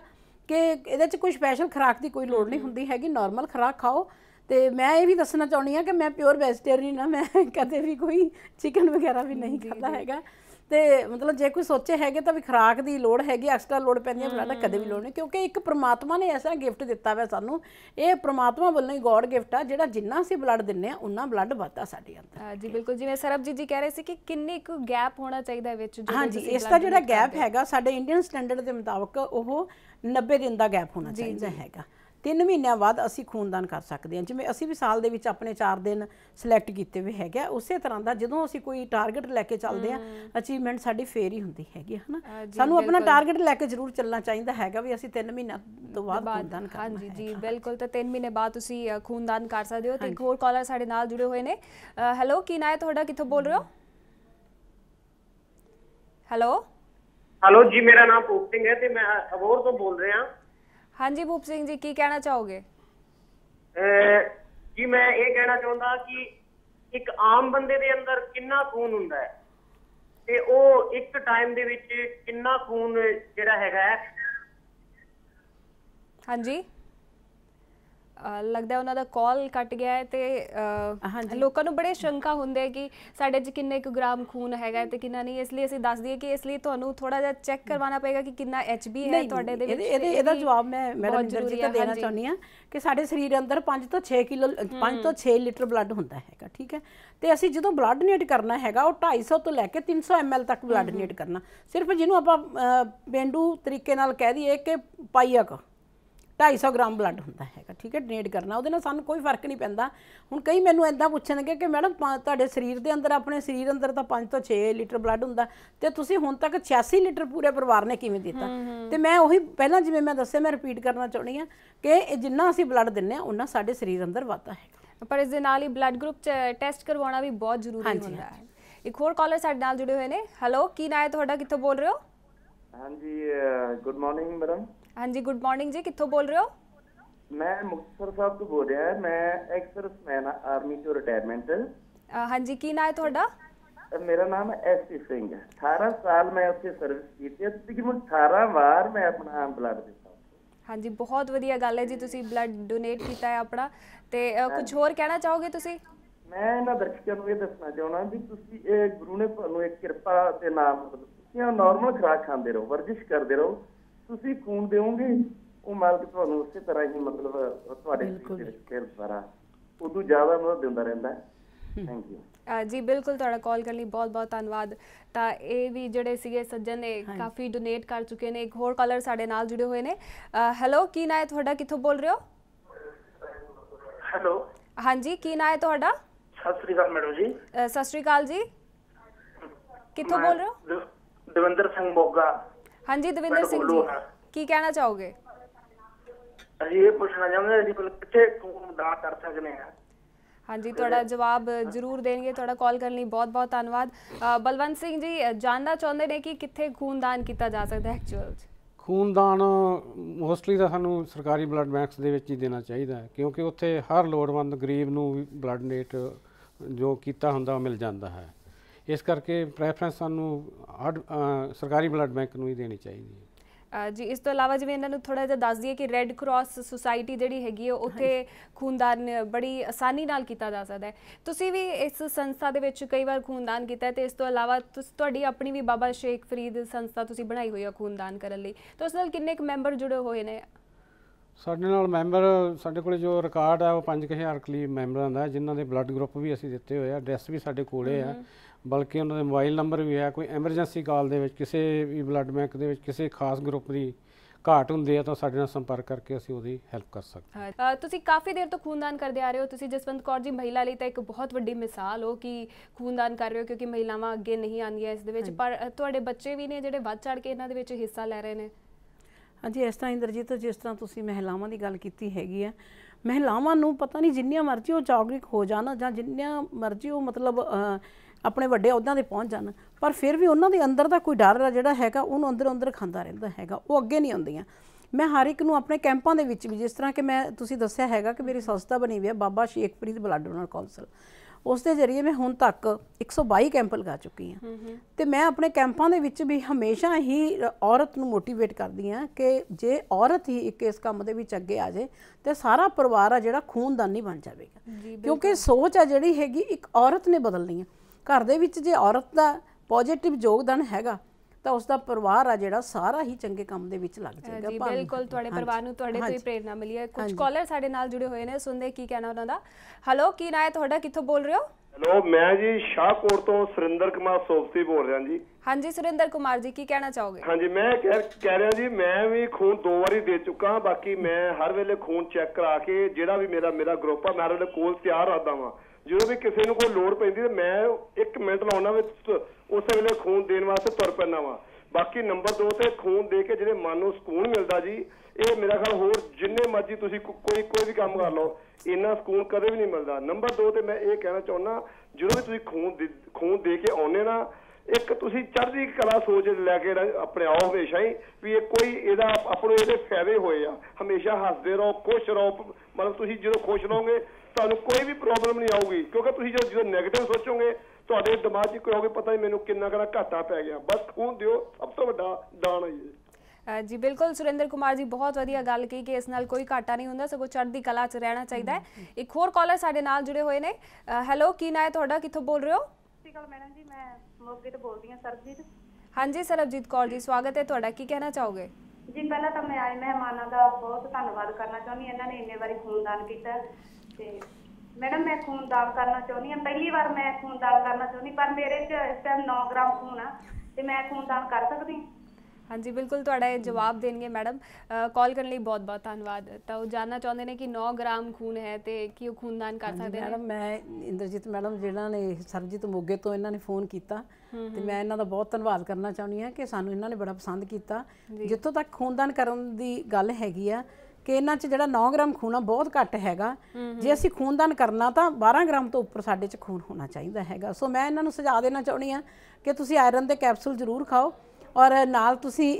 ਕਿ ਇਹਦੇ 'ਚ ਕੋਈ ਸਪੈਸ਼ਲ ਖਰਾਕ ਦੀ ਕੋਈ ਲੋੜ ਨਹੀਂ ਹੁੰਦੀ ਹੈਗੀ ਨਾਰਮਲ ਖਰਾਕ ਖਾਓ ਤੇ ਮੈਂ ਇਹ ਵੀ ਦੱਸਣਾ ਚਾਹੁੰਦੀ ਆ ਕਿ ਮੈਂ ਪਿਓਰ ਵੈਜੀਟੇਰੀਅਨ ਆ ਮੈਂ ਕਦੇ ਵੀ ਕੋਈ ਚਿਕਨ ਵਗੈਰਾ ਵੀ ਨਹੀਂ ਖਾਂਦਾ ਹੈਗਾ ਤੇ ਮਤਲਬ ਜੇ ਕੋਈ ਸੋਚੇ ਹੈਗੇ ਤਾਂ ਵੀ ਖਰਾਕ ਦੀ ਲੋੜ ਹੈਗੀ ਐਕਸਟਰਾ ਲੋੜ ਪੈਂਦੀ ਹੈ ਬਲਾਣਾ ਕਦੇ ਵੀ ਲੋੜ ਨਹੀਂ ਕਿਉਂਕਿ ਇੱਕ ਪ੍ਰਮਾਤਮਾ ਨੇ ਐਸਾ ਗਿਫਟ ਦਿੱਤਾ ਵਾ ਸਾਨੂੰ ਇਹ ਪ੍ਰਮਾਤਮਾ ਵੱਲੋਂ ਹੀ ਗੋਡ ਗਿਫਟ ਆ ਜਿਹੜਾ ਜਿੰਨਾ ਸੀ ਬਲੱਡ ਦਿੰਨੇ ਆ ਉਹਨਾਂ ਬਲੱਡ ਵੱਧਦਾ ਸਾਡੇ ਅੰਦਰ ਹਾਂਜੀ ਬਿਲਕੁਲ ਜਿਵੇਂ ਸਰਬਜੀਤ ਜੀ ਕਹਿ ਰਹੇ ਸੀ ਕਿ ਕਿੰਨੇ ਕੁ ਗੈਪ ਹੋਣਾ ਚਾਹੀਦਾ ਵਿੱਚ ਜਿਹੜਾ ਹਾਂਜੀ ਇਸ ਦਾ ਜਿਹੜਾ ਗੈਪ ਹੈਗਾ ਸਾਡੇ ਇੰਡੀਅਨ ਸਟੈਂਡਰਡ ਦੇ ਮੁਤਾਬਕ ਉਹ 90 ਦਿਨ ਦਾ ਗੈਪ ਹੋਣਾ ਚਾਹੀਦਾ ਹੈਗਾ ਤਿੰਨ ਮਹੀਨਿਆਂ ਬਾਅਦ ਅਸੀਂ ਖੂਨਦਾਨ ਕਰ ਸਕਦੇ ਹਾਂ ਜਿਵੇਂ ਅਸੀਂ ਵੀ ਸਾਲ ਦੇ ਵਿੱਚ ਆਪਣੇ 4 ਦਿਨ ਸਿਲੈਕਟ ਕੀਤੇ ਹੋਏ ਹੈਗੇ ਉਸੇ ਤਰ੍ਹਾਂ ਦਾ ਜਦੋਂ ਅਸੀਂ ਕੋਈ ਟਾਰਗੇਟ ਲੈ ਕੇ ਚੱਲਦੇ ਹਾਂ ਅਚੀਵਮੈਂਟ ਸਾਡੀ ਫੇਰ ਹੀ ਹੁੰਦੀ ਹੈਗੀ ਹਨਾ ਸਾਨੂੰ ਆਪਣਾ ਟਾਰਗੇਟ ਲੈ ਕੇ ਜ਼ਰੂਰ ਚੱਲਣਾ ਚਾਹੀਦਾ ਹੈਗਾ ਵੀ ਅਸੀਂ 3 ਮਹੀਨਾ ਤੋਂ ਬਾਅਦ ਖੂਨਦਾਨ ਕਰਨਾ ਹਾਂਜੀ ਜੀ ਬਿਲਕੁਲ ਤਾਂ 3 ਮਹੀਨੇ ਬਾਅਦ ਤੁਸੀਂ ਖੂਨਦਾਨ ਕਰ ਸਕਦੇ ਹੋ ਤੇ ਇੱਕ ਹੋਰ ਕਾਲਰ ਸਾਡੇ ਨਾਲ ਜੁੜੇ ਹੋਏ ਨੇ ਹੈਲੋ ਕੀ ਨਾਮ ਹੈ ਤੁਹਾਡਾ ਕਿੱਥੋਂ ਬੋਲ ਰਹੇ ਹੋ ਹੈਲੋ ਹੈਲੋ ਜੀ ਮੇਰਾ ਨਾਮ ਪੂਪ ਸਿੰਘ ਹੈ ਤੇ ਮੈਂ ਅਬੋਰ ਤੋਂ ਬੋਲ ਰਿਹਾ ਹਾਂ ਹਾਂਜੀ ਭੂਪ ਸਿੰਘ ਜੀ ਕੀ ਕਹਿਣਾ ਚਾਹੋਗੇ ਕਿ ਮੈਂ ਇਹ ਕਹਿਣਾ ਚਾਹੁੰਦਾ ਕਿ ਇੱਕ ਆਮ ਬੰਦੇ ਦੇ ਅੰਦਰ ਕਿੰਨਾ ਖੂਨ ਹੁੰਦਾ ਹੈ ਤੇ ਉਹ ਇੱਕ ਟਾਈਮ ਦੇ ਵਿੱਚ ਕਿੰਨਾ ਖੂਨ ਜਿਹੜਾ ਹੈਗਾ ਹਾਂਜੀ ਲੱਗਦਾ ਉਹਨਾਂ ਦਾ ਕਾਲ ਕੱਟ ਗਿਆ ਹੈ ਤੇ ਲੋਕਾਂ ਨੂੰ ਬੜੇ ਸ਼ੰਕਾ ਹੁੰਦੇ ਹੈ ਕਿ ਸਾਡੇ 'ਚ ਕਿੰਨੇ ਕੁ ਗ੍ਰਾਮ ਖੂਨ ਹੈਗਾ ਤੇ ਕਿੰਨਾ ਨਹੀਂ ਇਸ ਲਈ ਅਸੀਂ ਦੱਸ ਦਈਏ ਕਿ ਇਸ ਲਈ ਤੁਹਾਨੂੰ ਥੋੜਾ ਜਿਹਾ ਚੈੱਕ ਕਰਵਾਉਣਾ ਪਏਗਾ ਕਿ ਕਿੰਨਾ ਐਚਬੀ ਹੈ ਤੁਹਾਡੇ ਦੇ ਵਿੱਚ ਇਹਦੇ ਇਹਦਾ ਜਵਾਬ ਮੈਂ ਮੈਡਮ ਜੀ ਤਾਂ ਦੇਣਾ ਚਾਹੁੰਦੀ ਆ ਕਿ ਸਾਡੇ ਸਰੀਰ ਅੰਦਰ 5 ਤੋਂ 6 ਕਿਲੋ 5 ਤੋਂ 6 ਲੀਟਰ ਬਲੱਡ ਹੁੰਦਾ ਹੈਗਾ ਠੀਕ ਹੈ ਤੇ ਅਸੀਂ ਜਦੋਂ ਬਲੱਡ ਡੋਨੇਟ ਕਰਨਾ ਹੈਗਾ ਉਹ 250 ਤੋਂ ਲੈ ਕੇ 300 ਐਮਐਲ ਤੱਕ ਬਲੱਡ ਡੋਨੇਟ ਕਰਨਾ ਸਿਰਫ ਜਿਹਨੂੰ ਆਪਾਂ ਬੈਂਡੂ ਤਰੀਕੇ ਨਾਲ ਕਹਿ ਦਈਏ ਕਿ ਪਾਈਆ 250 ਗ੍ਰਾਮ ਬਲੱਡ ਹੁੰਦਾ ਹੈਗਾ ਠੀਕ ਹੈ ਡੋਨੇਟ ਕਰਨਾ ਉਹਦੇ ਨਾਲ ਸਾਨੂੰ ਕੋਈ ਫਰਕ ਨਹੀਂ ਪੈਂਦਾ ਹੁਣ ਕਈ ਮੈਨੂੰ ਐਂਦਾ ਪੁੱਛਣਗੇ ਕਿ ਮੈਡਮ ਤੁਹਾਡੇ ਸਰੀਰ ਦੇ ਅੰਦਰ ਆਪਣੇ ਸਰੀਰ ਅੰਦਰ ਤਾਂ 5 ਤੋਂ 6 ਲੀਟਰ ਬਲੱਡ ਹੁੰਦਾ ਤੇ ਤੁਸੀਂ ਹੁਣ ਤੱਕ 86 ਲੀਟਰ ਪੂਰੇ ਪਰਿਵਾਰ ਨੇ ਕਿਵੇਂ ਦਿੱਤਾ ਤੇ ਮੈਂ ਉਹੀ ਪਹਿਲਾਂ ਜਿਵੇਂ ਮੈਂ ਦੱਸਿਆ ਮੈਂ ਰਿਪੀਟ ਕਰਨਾ ਚਾਹੁੰਦੀ ਆ ਕਿ ਇਹ ਜਿੰਨਾ ਅਸੀਂ ਬਲੱਡ ਦਿੰਨੇ ਆ ਉਹਨਾਂ ਸਾਡੇ ਸਰੀਰ ਅੰਦਰ ਵਾਤਾ ਹੈ ਪਰ ਇਸ ਦੇ ਨਾਲ ਹੀ ਬਲੱਡ ਗਰੁੱਪ ਟੈਸਟ ਕਰਵਾਉਣਾ ਵੀ ਬਹੁਤ ਜ਼ਰੂਰੀ ਹੁੰਦਾ ਹੈ ਇੱਕ ਹੋਰ ਕਾਲਰ ਸਾਡੇ ਨਾਲ ਜੁੜੇ ਹੋਏ ਨੇ ਹੈਲੋ ਕੀ ਨਾਮ ਹੈ ਤੁਹਾਡਾ ਕਿੱਥੋਂ ਬੋਲ ਰਹੇ ਹੋ ਹਾਂਜੀ ਗੁੱਡ ਮਾਰਨਿੰਗ ਮੈਡਮ ਹਾਂਜੀ ਗੁੱਡ ਮਾਰਨਿੰਗ ਜੀ ਕਿੱਥੋਂ ਬੋਲ ਰਹੇ ਹੋ ਮੈਂ ਮੁਕਤਸਰ ਸਾਹਿਬ ਤੋਂ ਬੋਲ ਰਿਹਾ ਮੈਂ ਮੈਂ ਆਰਮੀ ਤੋਂ ਰਿਟਾਇਰਮੈਂਟ ਹਾਂਜੀ ਕੀ ਨਾਮ ਹੈ ਤੁਹਾਡਾ ਮੇਰਾ ਨਾਮ ਐਸਪੀ ਸਿੰਘ ਹੈ 18 ਸਾਲ ਮੈਂ ਉੱਥੇ ਸਰਵਿਸ ਕੀਤੀ ਹੈ ਮੈਂ 18 ਵਾਰ ਮੈਂ ਆਪਣਾ ਬਲੱਡ ਦਿੱਤਾ ਹਾਂਜੀ ਬਹੁਤ ਵਧੀਆ ਗੱਲ ਹੈ ਜੀ ਤੁਸੀਂ ਬਲੱਡ ਡੋਨੇਟ ਕੀਤਾ ਹੈ ਆਪਣਾ ਤੇ ਕੁਝ ਹੋਰ ਕਹਿਣਾ ਚਾਹੋਗੇ ਤੁਸੀਂ ਮੈਂ ਇਹਨਾਂ ਦਰਸ਼ਕਾਂ ਨੂੰ ਇਹ ਦੱਸਣਾ ਚਾਹੁੰਦਾ ਵੀ ਤੁਸੀਂ ਇਹ ਗੁਰੂ ਨੇ ਤੁਹਾਨੂੰ ਇੱਕ ਕਿਰਪਾ ਦੇ ਨਾਮ ਤੁਸੀਂ ਨਾਰਮਲ ਖਰਾਕ ਖਾਂਦੇ ਰਹੋ ਵਰਜਿਸ਼ ਕਰਦੇ ਰਹੋ ਤੁਸੀਂ ਖੂਨ ਦੇਵੋਗੇ ਉਹ ਮਾਲਕ ਤੁਹਾਨੂੰ ਉਸੇ ਤਰ੍ਹਾਂ ਹੀ ਮਤਲਬ ਤੁਹਾਡੇ ਦੇ ਵਿੱਚ ਉਹ ਸਾਰਾ ਉਦੋਂ ਜ਼ਿਆਦਾ ਮਦਦ ਦਿੰਦਾ ਰਹਿੰਦਾ ਥੈਂਕ ਯੂ ਜੀ ਬਿਲਕੁਲ ਤੁਹਾਡਾ ਕਾਲ ਕਰਨ ਲਈ ਬਹੁਤ-ਬਹੁਤ ਧੰਨਵਾਦ ਤਾਂ ਇਹ ਵੀ ਜਿਹੜੇ ਸੀਗੇ ਸੱਜਣ ਨੇ ਕਾਫੀ ਡੋਨੇਟ ਕਰ ਚੁੱਕੇ ਨੇ ਇੱਕ ਹੋਰ ਕਾਲਰ ਸਾਡੇ ਨਾਲ ਜੁੜੇ ਹੋਏ ਨੇ ਹੈਲੋ ਕੀ ਨਾਮ ਹੈ ਤੁਹਾਡਾ ਕਿੱਥੋਂ ਬੋਲ ਰਹੇ ਹੋ ਹੈਲੋ ਹਾਂਜੀ ਕੀ ਨਾਮ ਹੈ ਤੁਹਾਡਾ ਸਤਿ ਸ੍ਰੀ ਅਕਾਲ ਮੈਡਮ ਜੀ ਸਤਿ ਸ੍ਰੀ ਅਕਾਲ ਜੀ ਕਿੱਥੋਂ ਬੋਲ ਰਹੇ ਹੋ ਦਵਿੰਦਰ ਸਿੰਘ ਬੋਗਾ ਹਾਂਜੀ ਦਵਿੰਦਰ ਸਿੰਘ ਜੀ ਕੀ ਕਹਿਣਾ ਚਾਹੋਗੇ ਅਸੀਂ ਇਹ ਪੁੱਛਣਾ ਚਾਹੁੰਦੇ ਕਿ ਕਿੱਥੇ ਖੂਨਦਾਨ ਕਰ ਸਕਦੇ ਆ ਹਾਂਜੀ ਤੁਹਾਡਾ ਜਵਾਬ ਜ਼ਰੂਰ ਦੇਣਗੇ ਤੁਹਾਡਾ ਕਾਲ ਕਰਨ ਲਈ ਬਹੁਤ-ਬਹੁਤ ਧੰਨਵਾਦ ਬਲਵੰਤ ਸਿੰਘ ਜੀ ਜਾਣਨਾ ਚਾਹੁੰਦੇ ਨੇ ਕਿ ਕਿੱਥੇ ਖੂਨਦਾਨ ਕੀਤਾ ਜਾ ਸਕਦਾ ਹੈ ਐਕਚੁਅਲ ਖੂਨਦਾਨ ਮੋਸਟਲੀ ਤਾਂ ਸਾਨੂੰ ਸਰਕਾਰੀ ਬਲੱਡ ਬੈਂਕਸ ਦੇ ਵਿੱਚ ਹੀ ਦੇਣਾ ਚਾਹੀਦਾ ਹੈ ਕਿਉਂਕਿ ਉੱਥੇ ਹਰ ਲੋੜਵੰਦ ਗਰੀਬ ਨੂੰ ਬਲੱਡ ਡੋਨੇਟ ਜੋ ਕੀਤਾ ਹੁੰਦਾ ਮਿਲ ਜਾਂਦਾ ਹੈ ਇਸ ਕਰਕੇ ਪ੍ਰੈਫਰੈਂਸ ਸਾਨੂੰ ਸਰਕਾਰੀ ਬਲੱਡ ਬੈਂਕ ਨੂੰ ਹੀ ਦੇਣੀ ਚਾਹੀਦੀ ਹੈ ਜੀ ਇਸ ਤੋਂ ਇਲਾਵਾ ਜਿਵੇਂ ਇਹਨਾਂ ਨੂੰ ਥੋੜਾ ਜਿਹਾ ਦੱਸ ਦਈਏ ਕਿ ਰੈੱਡ ਕਰਾਸ ਸੁਸਾਇਟੀ ਜਿਹੜੀ ਹੈਗੀ ਹੈ ਉੱਥੇ ਖੂਨਦਾਨ ਬੜੀ ਆਸਾਨੀ ਨਾਲ ਕੀਤਾ ਜਾ ਸਕਦਾ ਹੈ ਤੁਸੀਂ ਵੀ ਇਸ ਸੰਸਥਾ ਦੇ ਵਿੱਚ ਕਈ ਵਾਰ ਖੂਨਦਾਨ ਕੀਤਾ ਤੇ ਇਸ ਤੋਂ ਇਲਾਵਾ ਤੁਹਾਡੀ ਆਪਣੀ ਵੀ ਬਾਬਾ ਸ਼ੇਖ ਫਰੀਦ ਸੰਸਥਾ ਤੁਸੀਂ ਬਣਾਈ ਹੋਈ ਹੈ ਖੂਨਦਾਨ ਕਰਨ ਲਈ ਤਾਂ ਉਸ ਨਾਲ ਕਿੰਨੇ ਕੁ ਮੈਂਬਰ ਜੁੜੇ ਹੋਏ ਨੇ ਸਾਡੇ ਨਾਲ ਮੈਂਬਰ ਸਾਡੇ ਕੋਲੇ ਜੋ ਰਿਕਾਰਡ ਆ ਉਹ 5000 ਕਲੀ ਮੈਂਬਰਾਂ ਦਾ ਜਿਨ੍ਹਾਂ ਦੇ ਬਲੱਡ ਗਰੁੱਪ ਵੀ ਅਸੀਂ ਦਿੱਤੇ ਹੋਏ ਆ ਐਡਰੈਸ ਵੀ ਸਾਡੇ ਕੋਲੇ ਆ ਬਲਕਿ ਉਹਨਾਂ ਦੇ ਮੋਬਾਈਲ ਨੰਬਰ ਵੀ ਹੈ ਕੋਈ ਐਮਰਜੈਂਸੀ ਕਾਲ ਦੇ ਵਿੱਚ ਕਿਸੇ ਵੀ ਬਲੱਡ ਬੈਂਕ ਦੇ ਵਿੱਚ ਕਿਸੇ ਖਾਸ ਗਰੁੱਪ ਦੀ ਘਾਟ ਹੁੰਦੀ ਹੈ ਤਾਂ ਸਾਡੇ ਨਾਲ ਸੰਪਰਕ ਕਰਕੇ ਅਸੀਂ ਉਹਦੀ ਹੈਲਪ ਕਰ ਸਕਦੇ ਹਾਂ ਤੁਸੀਂ ਕਾਫੀ ਦੇਰ ਤੋਂ ਖੂਨਦਾਨ ਕਰਦੇ ਆ ਰਹੇ ਹੋ ਤੁਸੀਂ ਜਸਵੰਤ ਕੌਰ ਜੀ ਮਹਿਲਾ ਲਈ ਤਾਂ ਇੱਕ ਬਹੁਤ ਵੱਡੀ ਮਿਸਾਲ ਹੋ ਕਿ ਖੂਨਦਾਨ ਕਰ ਰਹੇ ਹੋ ਕਿਉਂਕਿ ਮਹਿਲਾਵਾਂ ਅੱਗੇ ਨਹੀਂ ਆਉਂਦੀਆਂ ਇਸ ਦੇ ਵਿੱਚ ਪਰ ਤੁਹਾਡੇ ਬੱਚੇ ਵੀ ਨੇ ਜਿਹੜੇ ਵੱਧ ਚੜ ਕੇ ਇਹਨਾਂ ਦੇ ਵਿੱਚ ਹਿੱਸਾ ਲੈ ਰਹੇ ਨੇ ਹਾਂਜੀ ਇਸ ਤਰ੍ਹਾਂ ਇੰਦਰਜੀਤ ਜਿਸ ਤਰ੍ਹਾਂ ਤੁਸੀਂ ਮਹਿਲਾਵਾਂ ਦੀ ਗੱਲ ਕੀਤੀ ਹੈਗੀ ਆ ਮਹਿਲਾਵਾਂ ਨੂੰ ਪਤਾ ਨਹੀਂ ਜਿੰਨੀਆਂ ਮਰਜ਼ੀ ਉਹ ਜਾਗਰਿਕ ਹੋ ਜਾਣਾ ਜਾਂ ਜਿੰਨੀਆਂ ਮਰਜ਼ੀ ਉਹ ਮਤਲਬ ਆਪਣੇ ਵੱਡੇ ਅਹੁਦਿਆਂ ਦੇ ਪਹੁੰਚ ਜਾਣ ਪਰ ਫਿਰ ਵੀ ਉਹਨਾਂ ਦੇ ਅੰਦਰ ਦਾ ਕੋਈ ਡਰ ਜਿਹੜਾ ਹੈਗਾ ਉਹਨੂੰ ਅੰਦਰ ਅੰਦਰ ਖਾਂਦਾ ਰਹਿੰਦਾ ਹੈਗਾ ਉਹ ਅੱਗੇ ਨਹੀਂ ਆਉਂਦੀਆਂ ਮੈਂ ਹਰ ਇੱਕ ਨੂੰ ਆਪਣੇ ਕੈਂਪਾਂ ਦੇ ਵਿੱਚ ਵੀ ਜਿਸ ਤਰ੍ਹਾਂ ਕਿ ਮੈਂ ਤੁਸੀਂ ਦੱਸਿਆ ਹੈਗਾ ਕਿ ਮੇਰੀ ਸੰਸਥਾ ਬਣੀ ਹੋਈ ਹੈ ਬਾਬਾ ਸ਼ੇਖਪ੍ਰੀਤ ਬਲੱਡ ਡੋਨਰ ਕਾਉਂਸਲ ਉਸ ਦੇ ਜ਼ਰੀਏ ਮੈਂ ਹੁਣ ਤੱਕ 122 ਕੈਂਪ ਲਗਾ ਚੁੱਕੀ ਹਾਂ ਤੇ ਮੈਂ ਆਪਣੇ ਕੈਂਪਾਂ ਦੇ ਵਿੱਚ ਵੀ ਹਮੇਸ਼ਾ ਹੀ ਔਰਤ ਨੂੰ ਮੋਟੀਵੇਟ ਕਰਦੀ ਹਾਂ ਕਿ ਜੇ ਔਰਤ ਹੀ ਇੱਕ ਇਸ ਕੰਮ ਦੇ ਵਿੱਚ ਅੱਗੇ ਆ ਜਾਏ ਤੇ ਸਾਰਾ ਪਰਿਵਾਰ ਆ ਜਿਹੜਾ ਖੂਨਦਾਨੀ ਬਣ ਜਾਵੇਗਾ ਕਿਉਂਕਿ ਸੋਚ ਆ ਜਿਹੜੀ ਹੈਗੀ ਇੱਕ ਔਰਤ ਨੇ ਬਦਲਣੀ ਹੈ ਘਰ ਦੇ ਵਿੱਚ ਜੇ ਔਰਤ ਦਾ ਪੋਜ਼ਿਟਿਵ ਯੋਗਦਾਨ ਹੈਗਾ ਤਾਂ ਉਸ ਦਾ ਪਰਿਵਾਰ ਆ ਜਿਹੜਾ ਸਾਰਾ ਹੀ ਚੰਗੇ ਕੰਮ ਦੇ ਵਿੱਚ ਲੱਗ ਜਾਏਗਾ ਜੀ ਬਿਲਕੁਲ ਤੁਹਾਡੇ ਪਰਿਵਾਰ ਨੂੰ ਤੁਹਾਡੇ ਤੋਂ ਹੀ ਪ੍ਰੇਰਣਾ ਮਿਲੀ ਹੈ ਕੁਝ ਕਾਲਰ ਸਾਡੇ ਨਾਲ ਜੁੜੇ ਹੋਏ ਨੇ ਸੁਣਦੇ ਕੀ ਕਹਿਣਾ ਉਹਨਾਂ ਦਾ ਹਲੋ ਕੀ ਨਾਂ ਹੈ ਤੁਹਾਡਾ ਕਿੱਥੋਂ ਬੋਲ ਰਹੇ ਹੋ ਹਲੋ ਮੈਂ ਜੀ ਸ਼ਾਹਕੋਟ ਤੋਂ ਸੁਰਿੰਦਰ ਕੁਮਾਰ ਸੋਫਤੀ ਬੋਲ ਰਿਹਾ ਜੀ ਹਾਂਜੀ ਸੁਰਿੰਦਰ ਕੁਮਾਰ ਜੀ ਕੀ ਕਹਿਣਾ ਚਾਹੋਗੇ ਹਾਂਜੀ ਮੈਂ ਕਹਿ ਰਿਹਾ ਜੀ ਮੈਂ ਵੀ ਖੂਨ ਦੋ ਵਾਰੀ ਦੇ ਚੁੱਕਾ ਬਾਕੀ ਮੈਂ ਹਰ ਵੇਲੇ ਖੂਨ ਚੈੱਕ ਕਰਾ ਕੇ ਜਿਹੜਾ ਵੀ ਮੇਰਾ ਮੇਰਾ ਗਰੁੱਪ ਆ ਮੈਂ ਉਹਦੇ ਕੋਲ ਤਿਆਰ ਰਹਦਾ ਵਾਂ ਜਦੋਂ ਵੀ ਕਿਸੇ ਨੂੰ ਕੋਈ ਲੋੜ ਪੈਂਦੀ ਤੇ ਮੈਂ ਇੱਕ ਮਿੰਟ ਲਾਉਣਾ ਵਿੱਚ ਉਸ ਵੇਲੇ ਖੂਨ ਦੇਣ ਵਾਸਤੇ ਤੁਰ ਪੈਣਾ ਵਾ ਬਾਕੀ ਨੰਬਰ 2 ਤੇ ਖੂਨ ਦੇ ਕੇ ਜਿਹਦੇ ਮਨ ਨੂੰ ਸਕੂਨ ਮਿਲਦਾ ਜੀ ਇਹ ਮੇਰਾ ਖਿਆਲ ਹੋਰ ਜਿੰਨੇ ਮਰਜ਼ੀ ਤੁਸੀਂ ਕੋਈ ਕੋਈ ਵੀ ਕੰਮ ਕਰ ਲਓ ਇੰਨਾ ਸਕੂਨ ਕਦੇ ਵੀ ਨਹੀਂ ਮਿਲਦਾ ਨੰਬਰ 2 ਤੇ ਮੈਂ ਇਹ ਕਹਿਣਾ ਚਾਹੁੰਦਾ ਜਦੋਂ ਵੀ ਤੁਸੀਂ ਖੂਨ ਖੂਨ ਦੇ ਕੇ ਆਉਨੇ ਨਾ ਇੱਕ ਤੁਸੀਂ ਚੜ੍ਹਦੀ ਕਲਾ ਸੋਚ ਲੈ ਕੇ ਆਪਣੇ ਆਓ ਹਮੇਸ਼ਾ ਹੀ ਵੀ ਇਹ ਕੋਈ ਇਹਦਾ ਆਪਣੇ ਇਹਦੇ ਫਾਇਦੇ ਹੋਏ ਆ ਹਮੇਸ਼ਾ ਹੱਸਦੇ ਰਹੋ ਖੁਸ਼ ਰਹੋ ਮਤਲਬ ਤੁਸੀਂ ਜਦੋਂ ਖੁਸ਼ ਰਹੋਗੇ ਤੁਹਾਨੂੰ ਕੋਈ ਵੀ ਪ੍ਰੋਬਲਮ ਨਹੀਂ ਆਊਗੀ ਕਿਉਂਕਿ ਤੁਸੀਂ ਜੋ ਜਿਹੜਾ 네ਗੇਟਿਵ ਸੋਚੋਗੇ ਤੁਹਾਡੇ ਦਿਮਾਗ 'ਚ ਕਹੋਗੇ ਪਤਾ ਨਹੀਂ ਮੈਨੂੰ ਕਿੰਨਾ ਕਰਾ ਘਾਟਾ ਪੈ ਗਿਆ ਬਸ ਖੂਨ ਦਿਓ ਸਭ ਤੋਂ ਵੱਡਾ ਦਾਣ ਹੈ ਜੀ ਜੀ ਬਿਲਕੁਲ सुरेंद्र ਕੁਮਾਰ ਜੀ ਬਹੁਤ ਵਧੀਆ ਗੱਲ ਕਹੀ ਕਿ ਇਸ ਨਾਲ ਕੋਈ ਘਾਟਾ ਨਹੀਂ ਹੁੰਦਾ ਸਗੋਂ ਚੜ੍ਹਦੀ ਕਲਾ 'ਚ ਰਹਿਣਾ ਚਾਹੀਦਾ ਹੈ ਇੱਕ ਹੋਰ ਕਾਲਰ ਸਾਡੇ ਨਾਲ ਜੁੜੇ ਹੋਏ ਨੇ ਹੈਲੋ ਕੀ ਨਾਮ ਹੈ ਤੁਹਾਡਾ ਕਿੱਥੋਂ ਬੋਲ ਰਹੇ ਹੋ ਸਿਕਲ ਮੈਡਮ ਜੀ ਮੈਂ ਮੋਗੇ ਤੋਂ ਬੋਲਦੀ ਹਾਂ ਸਰਬਜੀਤ ਹਾਂਜੀ ਸਰਬਜੀਤ ਕੌਰ ਜੀ ਸਵਾਗਤ ਹੈ ਤੁਹਾਡਾ ਕੀ ਕਹਿਣਾ ਚਾਹੋਗੇ ਜੀ ਪਹਿਲਾਂ ਤਾਂ ਮੈਂ ਆਏ ਮਹਿਮਾਨਾਂ ਦਾ ਬਹੁਤ ਧੰਨਵਾਦ ਕਰਨਾ ਚਾਹੁੰਦੀ ਇਹਨਾਂ ਨੇ ਇੰਨੇ ਵਾਰੀ ਖੂਨਦਾਨ ਕੀਤਾ ਤੇ ਮੈਡਮ ਮੈਂ ਖੂਨ ਦਾਨ ਕਰਨਾ ਚਾਹੁੰਦੀ ਹਾਂ ਪਹਿਲੀ ਵਾਰ ਮੈਂ ਖੂਨ ਦਾਨ ਕਰਨਾ ਚਾਹੁੰਦੀ ਪਰ ਮੇਰੇ 'ਚ ਇਸ ਟਾਈਮ 9 ਗ੍ਰਾਮ ਖੂਨ ਆ ਤੇ ਮੈਂ ਖੂਨ ਦਾਨ ਕਰ ਸਕਦੀ ਹਾਂ ਹਾਂਜੀ ਬਿਲਕੁਲ ਤੁਹਾਡਾ ਇਹ ਜਵਾਬ ਦੇਣਗੇ ਮੈਡਮ ਕਾਲ ਕਰਨ ਲਈ ਬਹੁਤ ਬਹੁਤ ਧੰਨਵਾਦ ਤਾਂ ਉਹ ਜਾਨਣਾ ਚਾਹੁੰਦੇ ਨੇ ਕਿ 9 ਗ੍ਰਾਮ ਖੂਨ ਹੈ ਤੇ ਕੀ ਉਹ ਖੂਨਦਾਨ ਕਰ ਸਕਦੇ ਨੇ ਮੈਡਮ ਮੈਂ ਇੰਦਰਜੀਤ ਮੈਡਮ ਜਿਨ੍ਹਾਂ ਨੇ ਸਰਜੀਤ ਮੋਗੇ ਤੋਂ ਇਹਨਾਂ ਨੇ ਫੋਨ ਕੀਤਾ ਤੇ ਮੈਂ ਇਹਨਾਂ ਦਾ ਬਹੁਤ ਧੰਨਵਾਦ ਕਰਨਾ ਚਾਹੁੰਦੀ ਹਾਂ ਕਿ ਸਾਨੂੰ ਇਹਨਾਂ ਨੇ ਬੜਾ ਪਸੰਦ ਕੀਤਾ ਜਿੱਥੋਂ ਤੱਕ ਖੂਨਦਾਨ ਕਰਨ ਦੀ ਗੱਲ ਹੈਗੀ ਆ ਕਿ ਇਹਨਾਂ 'ਚ ਜਿਹੜਾ 9 ਗ੍ਰਾਮ ਖੂਨ ਆ ਬਹੁਤ ਘੱਟ ਹੈਗਾ ਜੇ ਅਸੀਂ ਖੂਨਦਾਨ ਕਰਨਾ ਤਾਂ 12 ਗ੍ਰਾਮ ਤੋਂ ਉੱਪਰ ਸਾਡੇ 'ਚ ਖੂਨ ਹੋਣਾ ਚਾਹੀਦਾ ਹੈਗਾ ਸੋ ਮੈਂ ਇਹਨਾਂ ਨੂੰ ਸੁਝਾਅ ਦੇਣਾ ਚਾਹੁੰਦੀ ਆ ਕਿ ਤੁਸੀਂ ਆਇਰਨ ਦੇ ਕੈਪਸੂਲ ਜ਼ਰੂਰ ਖਾਓ ਔਰ ਨਾਲ ਤੁਸੀਂ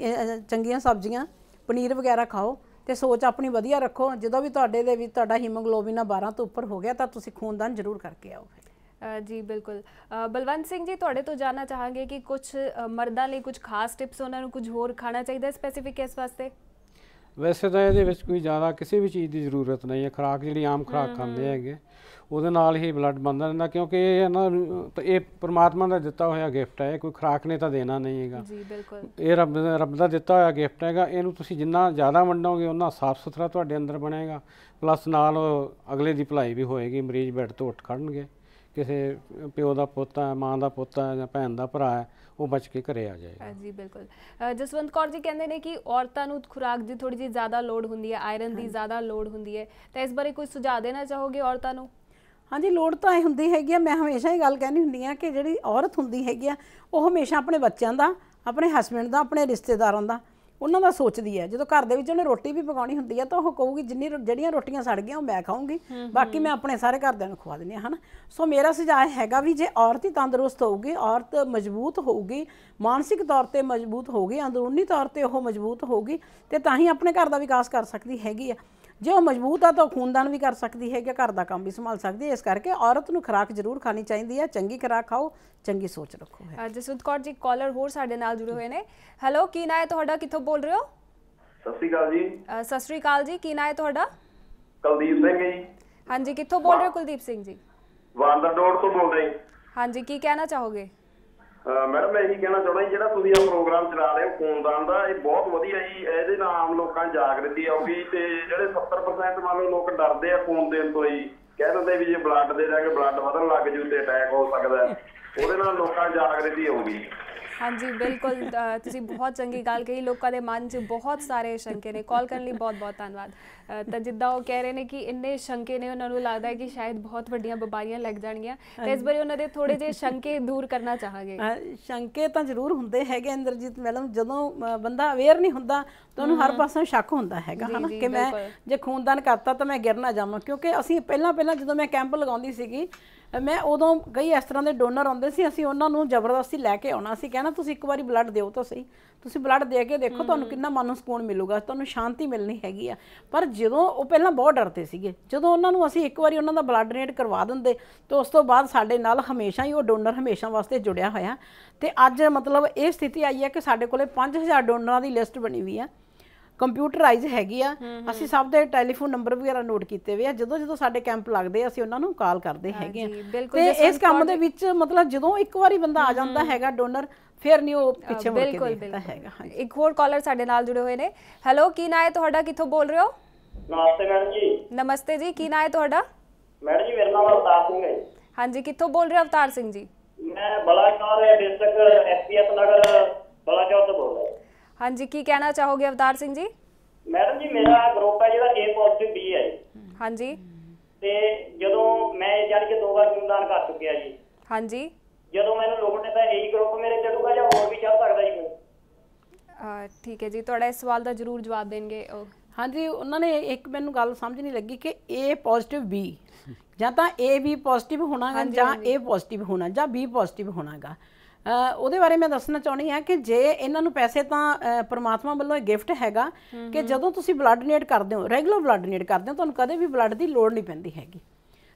ਚੰਗੀਆਂ ਸਬਜ਼ੀਆਂ ਪਨੀਰ ਵਗੈਰਾ ਖਾਓ ਤੇ ਸੋਚ ਆਪਣੀ ਵਧੀਆ ਰੱਖੋ ਜਦੋਂ ਵੀ ਤੁਹਾਡੇ ਦੇ ਵੀ ਤੁਹਾਡਾ ਹੀਮੋਗਲੋਬਿਨ 12 ਤੋਂ ਉੱਪਰ ਹੋ ਗਿਆ ਤਾਂ ਤੁਸੀਂ ਖੂਨਦਾਨ ਜ਼ਰੂਰ ਕਰਕੇ ਆਓ ਜੀ ਬਿਲਕੁਲ ਬਲਵੰਤ ਸਿੰਘ ਜੀ ਤੁਹਾਡੇ ਤੋਂ ਜਾਨਣਾ ਚਾਹਾਂਗੇ ਕਿ ਕੁਝ ਮਰਦਾਂ ਲਈ ਕੁਝ ਖਾਸ ਟਿਪਸ ਉਹਨਾਂ ਨੂੰ ਕੁਝ ਹੋਰ ਖਾਣਾ ਚਾਹੀਦਾ ਸਪੈਸੀਫਿਕ ਇਸ ਵਾਸਤੇ ਵੈਸੇ ਤਾਂ ਇਹਦੇ ਵਿੱਚ ਕੋਈ ਜ਼ਿਆਦਾ ਕਿਸੇ ਵੀ ਚੀਜ਼ ਦੀ ਜ਼ਰੂਰਤ ਨਹੀਂ ਹੈ ਖੁਰਾਕ ਜਿਹੜੀ ਆਮ ਖੁਰਾਕ ਖਾਂਦੇ ਹੈਗੇ ਉਹਦੇ ਨਾਲ ਹੀ ਬਲੱਡ ਬੰਦਾ ਰਹਿੰਦਾ ਕਿਉਂਕਿ ਇਹ ਹੈ ਨਾ ਇਹ ਪ੍ਰਮਾਤਮਾ ਦਾ ਦਿੱਤਾ ਹੋਇਆ ਗਿਫਟ ਹੈ ਕੋਈ ਖੁਰਾਕ ਨੇ ਤਾਂ ਦੇਣਾ ਨਹੀਂ ਹੈਗਾ ਜੀ ਬਿਲਕੁਲ ਇਹ ਰੱਬ ਰੱਬ ਦਾ ਦਿੱਤਾ ਹੋਇਆ ਗਿਫਟ ਹੈਗਾ ਇਹਨੂੰ ਤੁਸੀਂ ਜਿੰਨਾ ਜ਼ਿਆਦਾ ਵੰਡੋਗੇ ਉਹਨਾਂ ਸਾਫ਼ ਸੁਥਰਾ ਤੁਹਾਡੇ ਅੰਦਰ ਬਣੇਗਾ ਪਲੱਸ ਨਾਲ ਅਗਲੇ ਦੀ ਭਲਾਈ ਵੀ ਹੋਏਗੀ ਮਰੀਜ਼ ਬੈੱਡ ਤੋਂ ਉੱਠ ਖੜਨਗੇ ਕਿਸੇ ਪਿਓ ਦਾ ਪੁੱਤ ਹੈ ਮਾਂ ਦਾ ਪੁੱਤ ਹੈ ਜਾਂ ਭੈਣ ਦਾ ਭਰਾ ਹੈ ਉਹ ਬਚ ਕੇ ਘਰੇ ਆ ਜਾਏਗਾ ਜੀ ਬਿਲਕੁਲ ਜਸਵੰਤ ਕੌਰ ਜੀ ਕਹਿੰਦੇ ਨੇ ਕਿ ਔਰਤਾਂ ਨੂੰ ਖੁਰਾਕ ਦੀ ਥੋੜੀ ਜੀ ਜ਼ਿਆਦਾ ਲੋਡ ਹੁੰਦੀ ਹੈ ਆਇਰਨ ਦੀ ਜ਼ਿਆਦਾ ਲੋਡ ਹੁੰਦੀ ਹੈ ਤਾਂ ਇਸ ਬਾਰੇ ਕੋਈ ਸੁਝਾਅ ਦੇਣਾ ਚਾਹੋਗੇ ਔਰਤਾਂ ਨੂੰ ਹਾਂਜੀ ਲੋੜ ਤਾਂ ਇਹ ਹੁੰਦੀ ਹੈਗੀ ਆ ਮੈਂ ਹਮੇਸ਼ਾ ਇਹ ਗੱਲ ਕਹਿੰਦੀ ਹੁੰਦੀ ਆ ਕਿ ਜਿਹੜੀ ਔਰਤ ਹੁੰਦੀ ਹੈਗੀ ਆ ਉਹ ਹਮੇਸ਼ਾ ਆਪਣੇ ਬੱਚਿਆਂ ਦਾ ਆਪਣੇ ਹਸਬੰਡ ਦਾ ਆਪਣੇ ਰਿਸ਼ਤੇਦਾਰਾਂ ਦਾ ਉਹਨਾਂ ਦਾ ਸੋਚਦੀ ਹੈ ਜਦੋਂ ਘਰ ਦੇ ਵਿੱਚ ਉਹਨੇ ਰੋਟੀ ਵੀ ਪਕਾਉਣੀ ਹੁੰਦੀ ਹੈ ਤਾਂ ਉਹ ਕਹੂਗੀ ਜਿੰਨੀ ਜਿਹੜੀਆਂ ਰੋਟੀਆਂ ਸੜ ਗਈਆਂ ਉਹ ਮੈਂ ਖਾਊਂਗੀ ਬਾਕੀ ਮੈਂ ਆਪਣੇ ਸਾਰੇ ਘਰਦਿਆਂ ਨੂੰ ਖਵਾ ਦਿੰਦੀ ਹਾਂ ਹਨਾ ਸੋ ਮੇਰਾ ਸੁਝਾਅ ਹੈਗਾ ਵੀ ਜੇ ਔਰਤ ਹੀ ਤੰਦਰੁਸਤ ਹੋਊਗੀ ਔਰਤ ਮਜ਼ਬੂਤ ਹੋਊਗੀ ਮਾਨਸਿਕ ਤੌਰ ਤੇ ਮਜ਼ਬੂਤ ਹੋਊਗੀ ਅੰਦਰੂਨੀ ਤੌਰ ਤੇ ਉਹ ਮਜ਼ਬੂਤ ਹੋਊਗੀ ਤੇ ਤਾਂ ਹੀ ਆਪਣੇ ਘਰ ਦਾ ਵਿਕਾਸ ਕਰ ਸਕਦੀ ਹੈਗੀ ਆ ਜੇ ਉਹ ਮਜ਼ਬੂਤ ਆ ਤਾਂ ਖੂਨਦਾਨ ਵੀ ਕਰ ਸਕਦੀ ਹੈ ਕਿ ਘਰ ਦਾ ਕੰਮ ਵੀ ਸੰਭਾਲ ਸਕਦੀ ਹੈ ਇਸ ਕਰਕੇ ਔਰਤ ਨੂੰ ਖਰਾਕ ਜ਼ਰੂਰ ਖਾਣੀ ਚਾਹੀਦੀ ਹੈ ਚੰਗੀ ਖਰਾਕ ਖਾਓ ਚੰਗੀ ਸੋਚ ਰੱਖੋ ਹੈ ਜਸਵੰਤ ਕੌਰ ਜੀ ਕਾਲਰ ਹੋਰ ਸਾਡੇ ਨਾਲ ਜੁੜੇ ਹੋਏ ਨੇ ਹੈਲੋ ਕੀ ਨਾਂ ਹੈ ਤੁਹਾਡਾ ਕਿੱਥੋਂ ਬੋਲ ਰਹੇ ਹੋ ਸਤਿ ਸ਼੍ਰੀ ਅਕਾਲ ਜੀ ਸਤਿ ਸ਼੍ਰੀ ਅਕਾਲ ਜੀ ਕੀ ਨਾਂ ਹੈ ਤੁਹਾਡਾ ਕੁਲਦੀਪ ਸਿੰਘ ਜੀ ਹਾਂਜੀ ਕਿੱਥੋਂ ਬੋਲ ਰਹੇ ਹੋ ਕੁਲਦੀਪ ਸਿੰਘ ਜੀ ਵਾਂਦਰ ਡੋਰ ਤੋਂ ਬੋਲ ਰਹੇ ਹਾਂਜੀ ਕੀ ਕਹਿਣਾ ਚਾਹੋਗੇ ਮੈਡਮ ਮੈਂ ਇਹੀ ਕਹਿਣਾ ਚਾਹੁੰਦਾ ਜਿਹੜਾ ਤੁਸੀਂ ਆ ਪ੍ਰੋਗਰਾਮ ਚਲਾ ਰਹੇ ਹੋ ਖੂਨਦਾਨ ਦਾ ਇਹ ਬਹੁਤ ਵਧੀਆ ਜੀ ਇਹਦੇ ਨਾਲ ਆਮ ਲੋਕਾਂ ਜਾਗਰਤੀ ਆਉਗੀ ਤੇ ਜਿਹੜੇ 70% ਮੰਨ ਲਓ ਲੋਕ ਡਰਦੇ ਆ ਖੂਨ ਦੇਣ ਤੋਂ ਹੀ ਕਹਿੰਦੇ ਵੀ ਜੇ ਬਲੱਡ ਦੇ ਦਾਂਗੇ ਬਲੱਡ ਵਧਣ ਲੱਗ ਜੂ ਤੇ ਅਟੈਕ ਹੋ ਸਕਦਾ ਉਹਦੇ ਨਾਲ ਲੋਕਾਂ ਜਾਗਰਤੀ ਆਉਗੀ ਹਾਂਜੀ ਬਿਲਕੁਲ ਤੁਸੀਂ ਬਹੁਤ ਚੰਗੀ ਗੱਲ ਕਹੀ ਲੋਕਾਂ ਦੇ ਮਨ 'ਚ ਬਹੁਤ ਸਾਰੇ ਸ਼ੰਕੇ ਨੇ ਕਾਲ ਕਰਨ ਲਈ ਬਹੁਤ-ਬਹੁਤ ਧੰਨਵਾਦ ਤਾਂ ਜਿੱਦਾਂ ਉਹ ਕਹਿ ਰਹੇ ਨੇ ਕਿ ਇੰਨੇ ਸ਼ੰਕੇ ਨੇ ਉਹਨਾਂ ਨੂੰ ਲੱਗਦਾ ਹੈ ਕਿ ਸ਼ਾਇਦ ਬਹੁਤ ਵੱਡੀਆਂ ਬਿਮਾਰੀਆਂ ਲੱਗ ਜਾਣਗੀਆਂ ਤੇ ਇਸ ਬਾਰੇ ਉਹਨਾਂ ਦੇ ਥੋੜੇ ਜਿਹੇ ਸ਼ੰਕੇ ਦੂਰ ਕਰਨਾ ਚਾਹਾਂਗੇ ਸ਼ੰਕੇ ਤਾਂ ਜ਼ਰੂਰ ਹੁੰਦੇ ਹੈਗੇ ਇੰਦਰਜੀਤ ਮੈਡਮ ਜਦੋਂ ਬੰਦਾ ਅਵੇਅਰ ਨਹੀਂ ਹੁੰਦਾ ਤਾਂ ਉਹਨੂੰ ਹਰ ਪਾਸੋਂ ਸ਼ੱਕ ਹੁੰਦਾ ਹੈਗਾ ਹਨਾ ਕਿ ਮੈਂ ਜੇ ਖੂਨਦਾਨ ਕਰਤਾ ਤਾਂ ਮੈਂ ਗਿਰ ਨਾ ਜਾਵਾਂ ਕਿਉਂਕਿ ਅਸੀਂ ਪਹਿਲਾਂ ਪਹਿਲਾਂ ਜਦੋਂ ਮੈਂ ਕੈਂਪ ਲਗਾਉਂਦੀ ਸੀਗੀ ਮੈਂ ਉਦੋਂ ਗਈ ਇਸ ਤਰ੍ਹਾਂ ਦੇ ਡੋਨਰ ਆਉਂਦੇ ਸੀ ਅਸੀਂ ਉਹਨਾਂ ਨੂੰ ਜ਼ਬਰਦਸਤੀ ਲੈ ਕੇ ਆਉਣਾ ਸੀ ਕਹਿਣਾ ਤੁਸੀਂ ਇੱਕ ਵਾਰੀ ਬਲੱਡ ਦਿਓ ਤਾਂ ਸਹੀ ਤੁਸੀਂ ਬਲੱਡ ਦੇ ਕੇ ਦੇਖੋ ਤੁਹਾਨੂੰ ਕਿੰਨਾ ਮਨ ਨੂੰ ਸਕੂਨ ਮਿਲੂਗਾ ਤੁਹਾਨੂੰ ਸ਼ਾਂਤੀ ਮਿਲਣੀ ਹੈਗੀ ਆ ਪਰ ਜਦੋਂ ਉਹ ਪਹਿਲਾਂ ਬਹੁਤ ਡਰਦੇ ਸੀਗੇ ਜਦੋਂ ਉਹਨਾਂ ਨੂੰ ਅਸੀਂ ਇੱਕ ਵਾਰੀ ਉਹਨਾਂ ਦਾ ਬਲੱਡ ਡੋਨੇਟ ਕਰਵਾ ਦਿੰਦੇ ਤੇ ਉਸ ਤੋਂ ਬਾਅਦ ਸਾਡੇ ਨਾਲ ਹਮੇਸ਼ਾ ਹੀ ਉਹ ਡੋਨਰ ਹਮੇਸ਼ਾ ਵਾਸਤੇ ਜੁੜਿਆ ਹੋਇਆ ਤੇ ਅੱਜ ਮਤਲਬ ਇਹ ਸਥਿਤੀ ਆਈ ਹੈ ਕਿ ਸਾਡੇ ਕੋਲੇ 5000 ਡੋਨਰਾਂ ਦੀ ਲਿਸਟ ਬਣੀ ਹੋਈ ਹੈ ਕੰਪਿਊਟਰਾਈਜ਼ ਹੈਗੀ ਆ ਅਸੀਂ ਸਭ ਦੇ ਟੈਲੀਫੋਨ ਨੰਬਰ ਵਗੈਰਾ ਨੋਟ ਕੀਤੇ ਹੋਏ ਆ ਜਦੋਂ ਜਦੋਂ ਸਾਡੇ ਕੈਂਪ ਲੱਗਦੇ ਆ ਅਸੀਂ ਉਹਨਾਂ ਨੂੰ ਕਾਲ ਕਰਦੇ ਹੈਗੇ ਆ ਤੇ ਇਸ ਕੰਮ ਦੇ ਵਿੱਚ ਮਤਲਬ ਜਦੋਂ ਇੱਕ ਵਾਰੀ ਬੰਦਾ ਆ ਜਾਂਦਾ ਹੈਗਾ ਡੋਨਰ ਫਿਰ ਨਹੀਂ ਉਹ ਪਿੱਛੇ ਮੁੜ ਕੇ ਦੇਖਦਾ ਹੈਗਾ ਇੱਕ ਹੋਰ ਕਾਲਰ ਸਾਡੇ ਨਾਲ ਜੁੜੇ ਹੋਏ ਨੇ ਹੈਲੋ ਕੀ ਨਾਮ ਹੈ ਤੁਹਾਡਾ ਕਿੱਥੋਂ ਬੋਲ ਰਹੇ ਹੋ ਨਮਸਤੇ ਮੈਡਮ ਜੀ ਨਮਸਤੇ ਜੀ ਕੀ ਨਾਮ ਹੈ ਤੁਹਾਡਾ ਮੈਡਮ ਜੀ ਮੇਰਾ ਨਾਮ ਅਵਤਾਰ ਸਿੰਘ ਹੈ ਹਾਂਜੀ ਕਿੱਥੋਂ ਬੋਲ ਰਹੇ ਹੋ ਅਵਤਾਰ ਸਿੰਘ ਜੀ ਮੈਂ ਬਲਾਚੌਰ ਡਿਸਟ੍ਰਿਕਟ ਐਸਪੀਐਸ ਨਗਰ ਬਲਾਚੌਰ ਤੋਂ ਬੋਲ ਰਿਹਾ ਹਾਂਜੀ ਕੀ ਕਹਿਣਾ ਚਾਹੋਗੇ ਅਵਤਾਰ ਸਿੰਘ ਜੀ ਮੈਡਮ ਜੀ ਮੇਰਾ ਗਰੁੱਪ ਹੈ ਜਿਹੜਾ A ਪੋਜ਼ਿਟਿਵ B ਹੈ ਜੀ ਹਾਂਜੀ ਤੇ ਜਦੋਂ ਮੈਂ ਜਾਨ ਕੇ ਦੋ ਵਾਰ ਖੂਨਦਾਨ ਕਰ ਚੁੱਕਿਆ ਜੀ ਹਾਂਜੀ ਜਦੋਂ ਮੈਨੂੰ ਲੋਕ ਨੇ ਤਾਂ ਇਹੀ ਗਰੁੱਪ ਮੇਰੇ ਚੜੂਗਾ ਜਾਂ ਹੋਰ ਵੀ ਚੱਲ ਸਕਦਾ ਜੀ ਆ ਠੀਕ ਹੈ ਜੀ ਤੁਹਾਡਾ ਇਸ ਸਵਾਲ ਦਾ ਜ਼ਰੂਰ ਜਵਾਬ ਦੇਣਗੇ ਹਾਂਜੀ ਉਹਨਾਂ ਨੇ ਇੱਕ ਮੈਨੂੰ ਗੱਲ ਸਮਝ ਨਹੀਂ ਲੱਗੀ ਕਿ A ਪੋਜ਼ਿਟਿਵ B ਜਾਂ ਤਾਂ A B ਪੋਜ਼ਿਟਿਵ ਹੋਣਾਗਾ ਜਾਂ A ਪੋਜ਼ਿਟਿਵ ਹੋਣਾ ਜਾਂ B ਪੋਜ਼ਿਟਿਵ ਹੋਣਾਗਾ ਉਹਦੇ ਬਾਰੇ ਮੈਂ ਦੱਸਣਾ ਚਾਹੁੰਦੀ ਆ ਕਿ ਜੇ ਇਹਨਾਂ ਨੂੰ ਪੈਸੇ ਤਾਂ ਪਰਮਾਤਮਾ ਵੱਲੋਂ ਇਹ ਗਿਫਟ ਹੈਗਾ ਕਿ ਜਦੋਂ ਤੁਸੀਂ ਬਲੱਡ ਡੋਨੇਟ ਕਰਦੇ ਹੋ ਰੈਗੂਲਰ ਬਲੱਡ ਡੋਨੇਟ ਕਰਦੇ ਹੋ ਤੁਹਾਨੂੰ ਕਦੇ ਵੀ ਬਲੱਡ ਦੀ ਲੋੜ ਨਹੀਂ ਪੈਂਦੀ ਹੈਗੀ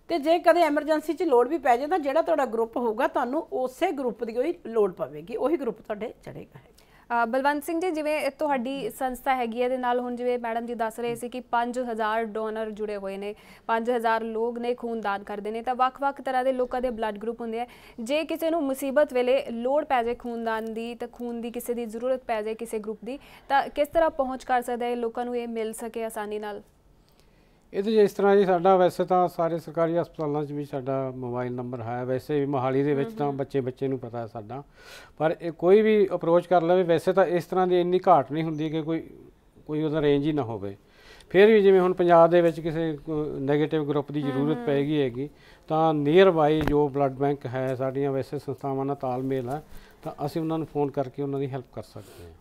ਤੇ ਜੇ ਕਦੇ ਐਮਰਜੈਂਸੀ 'ਚ ਲੋੜ ਵੀ ਪੈ ਜਾਏ ਤਾਂ ਜਿਹੜਾ ਤੁਹਾਡਾ ਗਰੁੱਪ ਹੋਊਗਾ ਤੁਹਾਨੂੰ ਉਸੇ ਗਰੁੱਪ ਦੀ ਹੀ ਲੋੜ ਪਵੇਗੀ ਉਹੀ ਗਰੁੱਪ ਤੁਹਾਡੇ ਚੜੇਗਾ ਬਲਵੰਤ ਸਿੰਘ ਜੀ ਜਿਵੇਂ ਤੁਹਾਡੀ ਸੰਸਥਾ ਹੈਗੀ ਹੈ ਇਹਦੇ ਨਾਲ ਹੁਣ ਜਿਵੇਂ ਮੈਡਮ ਜੀ ਦੱਸ ਰਹੇ ਸੀ ਕਿ 5000 ਡੋਨਰ ਜੁੜੇ ਹੋਏ ਨੇ 5000 ਲੋਕ ਨੇ ਖੂਨਦਾਨ ਕਰਦੇ ਨੇ ਤਾਂ ਵੱਖ-ਵੱਖ ਤਰ੍ਹਾਂ ਦੇ ਲੋਕਾਂ ਦੇ ਬਲੱਡ ਗਰੁੱਪ ਹੁੰਦੇ ਆ ਜੇ ਕਿਸੇ ਨੂੰ ਮੁਸੀਬਤ ਵੇਲੇ ਲੋੜ ਪੈ ਜਾਏ ਖੂਨਦਾਨ ਦੀ ਤਾਂ ਖੂਨ ਦੀ ਕਿਸੇ ਦੀ ਜ਼ਰੂਰਤ ਪੈ ਜਾਏ ਕਿਸੇ ਗਰੁੱਪ ਦੀ ਤਾਂ ਕਿਸ ਤਰ੍ਹਾਂ ਪਹੁੰਚ ਕਰ ਸਕਦਾ ਹੈ ਲੋਕਾਂ ਨੂੰ ਇਹ ਮਿਲ ਸਕੇ ਆਸਾਨੀ ਨਾਲ ਇਹਦੇ ਤੇ ਇਸ ਤਰ੍ਹਾਂ ਜੀ ਸਾਡਾ ਵੈਸੇ ਤਾਂ ਸਾਰੇ ਸਰਕਾਰੀ ਹਸਪਤਾਲਾਂ 'ਚ ਵੀ ਸਾਡਾ ਮੋਬਾਈਲ ਨੰਬਰ ਹੈ ਵੈਸੇ ਵੀ ਮੋਹਾਲੀ ਦੇ ਵਿੱਚ ਤਾਂ ਬੱਚੇ ਬੱਚੇ ਨੂੰ ਪਤਾ ਹੈ ਸਾਡਾ ਪਰ ਇਹ ਕੋਈ ਵੀ ਅਪਰੋਚ ਕਰ ਲਵੇ ਵੈਸੇ ਤਾਂ ਇਸ ਤਰ੍ਹਾਂ ਦੀ ਇੰਨੀ ਘਾਟ ਨਹੀਂ ਹੁੰਦੀ ਕਿ ਕੋਈ ਕੋਈ ਉਹਦਾ ਰੇਂਜ ਹੀ ਨਾ ਹੋਵੇ ਫਿਰ ਵੀ ਜਿਵੇਂ ਹੁਣ ਪੰਜਾਬ ਦੇ ਵਿੱਚ ਕਿਸੇ 네ਗੇਟਿਵ ਗਰੁੱਪ ਦੀ ਜ਼ਰੂਰਤ ਪੈਗੀ ਹੈਗੀ ਤਾਂ ਨੀਅਰ ਬਾਈ ਜੋ ਬਲੱਡ ਬੈਂਕ ਹੈ ਸਾਡੀਆਂ ਵੈਸੇ ਸੰਸਥਾਵਾਂ ਨਾਲ ਤਾਲਮੇਲ ਹੈ ਤਾਂ ਅਸੀਂ ਉਹਨਾਂ ਨੂੰ ਫੋਨ ਕਰਕੇ ਉਹਨਾਂ ਦੀ ਹੈਲਪ ਕਰ ਸਕਦੇ ਹਾਂ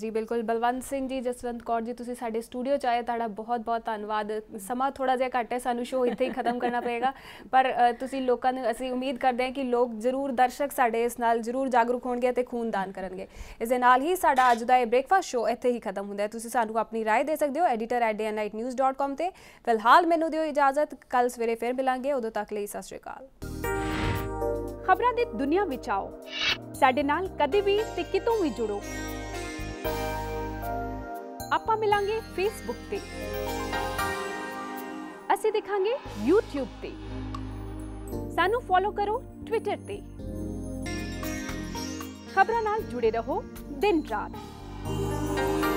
ਜੀ ਬਿਲਕੁਲ ਬਲਵੰਤ ਸਿੰਘ ਜੀ ਜਸਵੰਤ ਕੌਰ ਜੀ ਤੁਸੀਂ ਸਾਡੇ ਸਟੂਡੀਓ ਚ ਆਏ ਤੁਹਾਡਾ ਬਹੁਤ ਬਹੁਤ ਧੰਨਵਾਦ ਸਮਾਂ ਥੋੜਾ ਜਿਹਾ ਘੱਟ ਹੈ ਸਾਨੂੰ ਸ਼ੋਅ ਇੱਥੇ ਹੀ ਖਤਮ ਕਰਨਾ ਪਏਗਾ ਪਰ ਤੁਸੀਂ ਲੋਕਾਂ ਨੂੰ ਅਸੀਂ ਉਮੀਦ ਕਰਦੇ ਹਾਂ ਕਿ ਲੋਕ ਜ਼ਰੂਰ ਦਰਸ਼ਕ ਸਾਡੇ ਇਸ ਨਾਲ ਜ਼ਰੂਰ ਜਾਗਰੂਕ ਹੋਣਗੇ ਤੇ ਖੂਨਦਾਨ ਕਰਨਗੇ ਇਸ ਦੇ ਨਾਲ ਹੀ ਸਾਡਾ ਅੱਜ ਦਾ ਇਹ ਬ੍ਰੇਕਫਾਸਟ ਸ਼ੋਅ ਇੱਥੇ ਹੀ ਖਤਮ ਹੁੰਦਾ ਹੈ ਤੁਸੀਂ ਸਾਨੂੰ ਆਪਣੀ رائے ਦੇ ਸਕਦੇ ਹੋ editor@dnightnews.com ਤੇ ਫਿਲਹਾਲ ਮੈਨੂੰ ਦਿਓ ਇਜਾਜ਼ਤ ਕੱਲ ਸਵੇਰੇ ਫੇਰ ਮਿਲਾਂਗੇ ਉਦੋਂ ਤੱਕ ਲਈ ਸਤਿ ਸ਼੍ਰੀ ਅਕਾਲ ਖਬਰਾਂ ਦੀ ਦੁਨੀਆ ਵਿੱਚ ਆਓ ਸਾਡੇ ਨਾਲ ਕਦੇ ਵੀ ਤੇ ਕਿਤੋਂ ਵੀ ਜੁੜੋ ਆਪਾਂ ਮਿਲਾਂਗੇ ਫੇਸਬੁੱਕ ਤੇ ਅਸੀਂ ਦਿਖਾਂਗੇ YouTube ਤੇ ਸਾਨੂੰ ਫੋਲੋ ਕਰੋ ਟਵਿੱਟਰ ਤੇ ਖਬਰਾਂ ਨਾਲ ਜੁੜੇ ਰਹੋ ਦਿਨ ਰਾਤ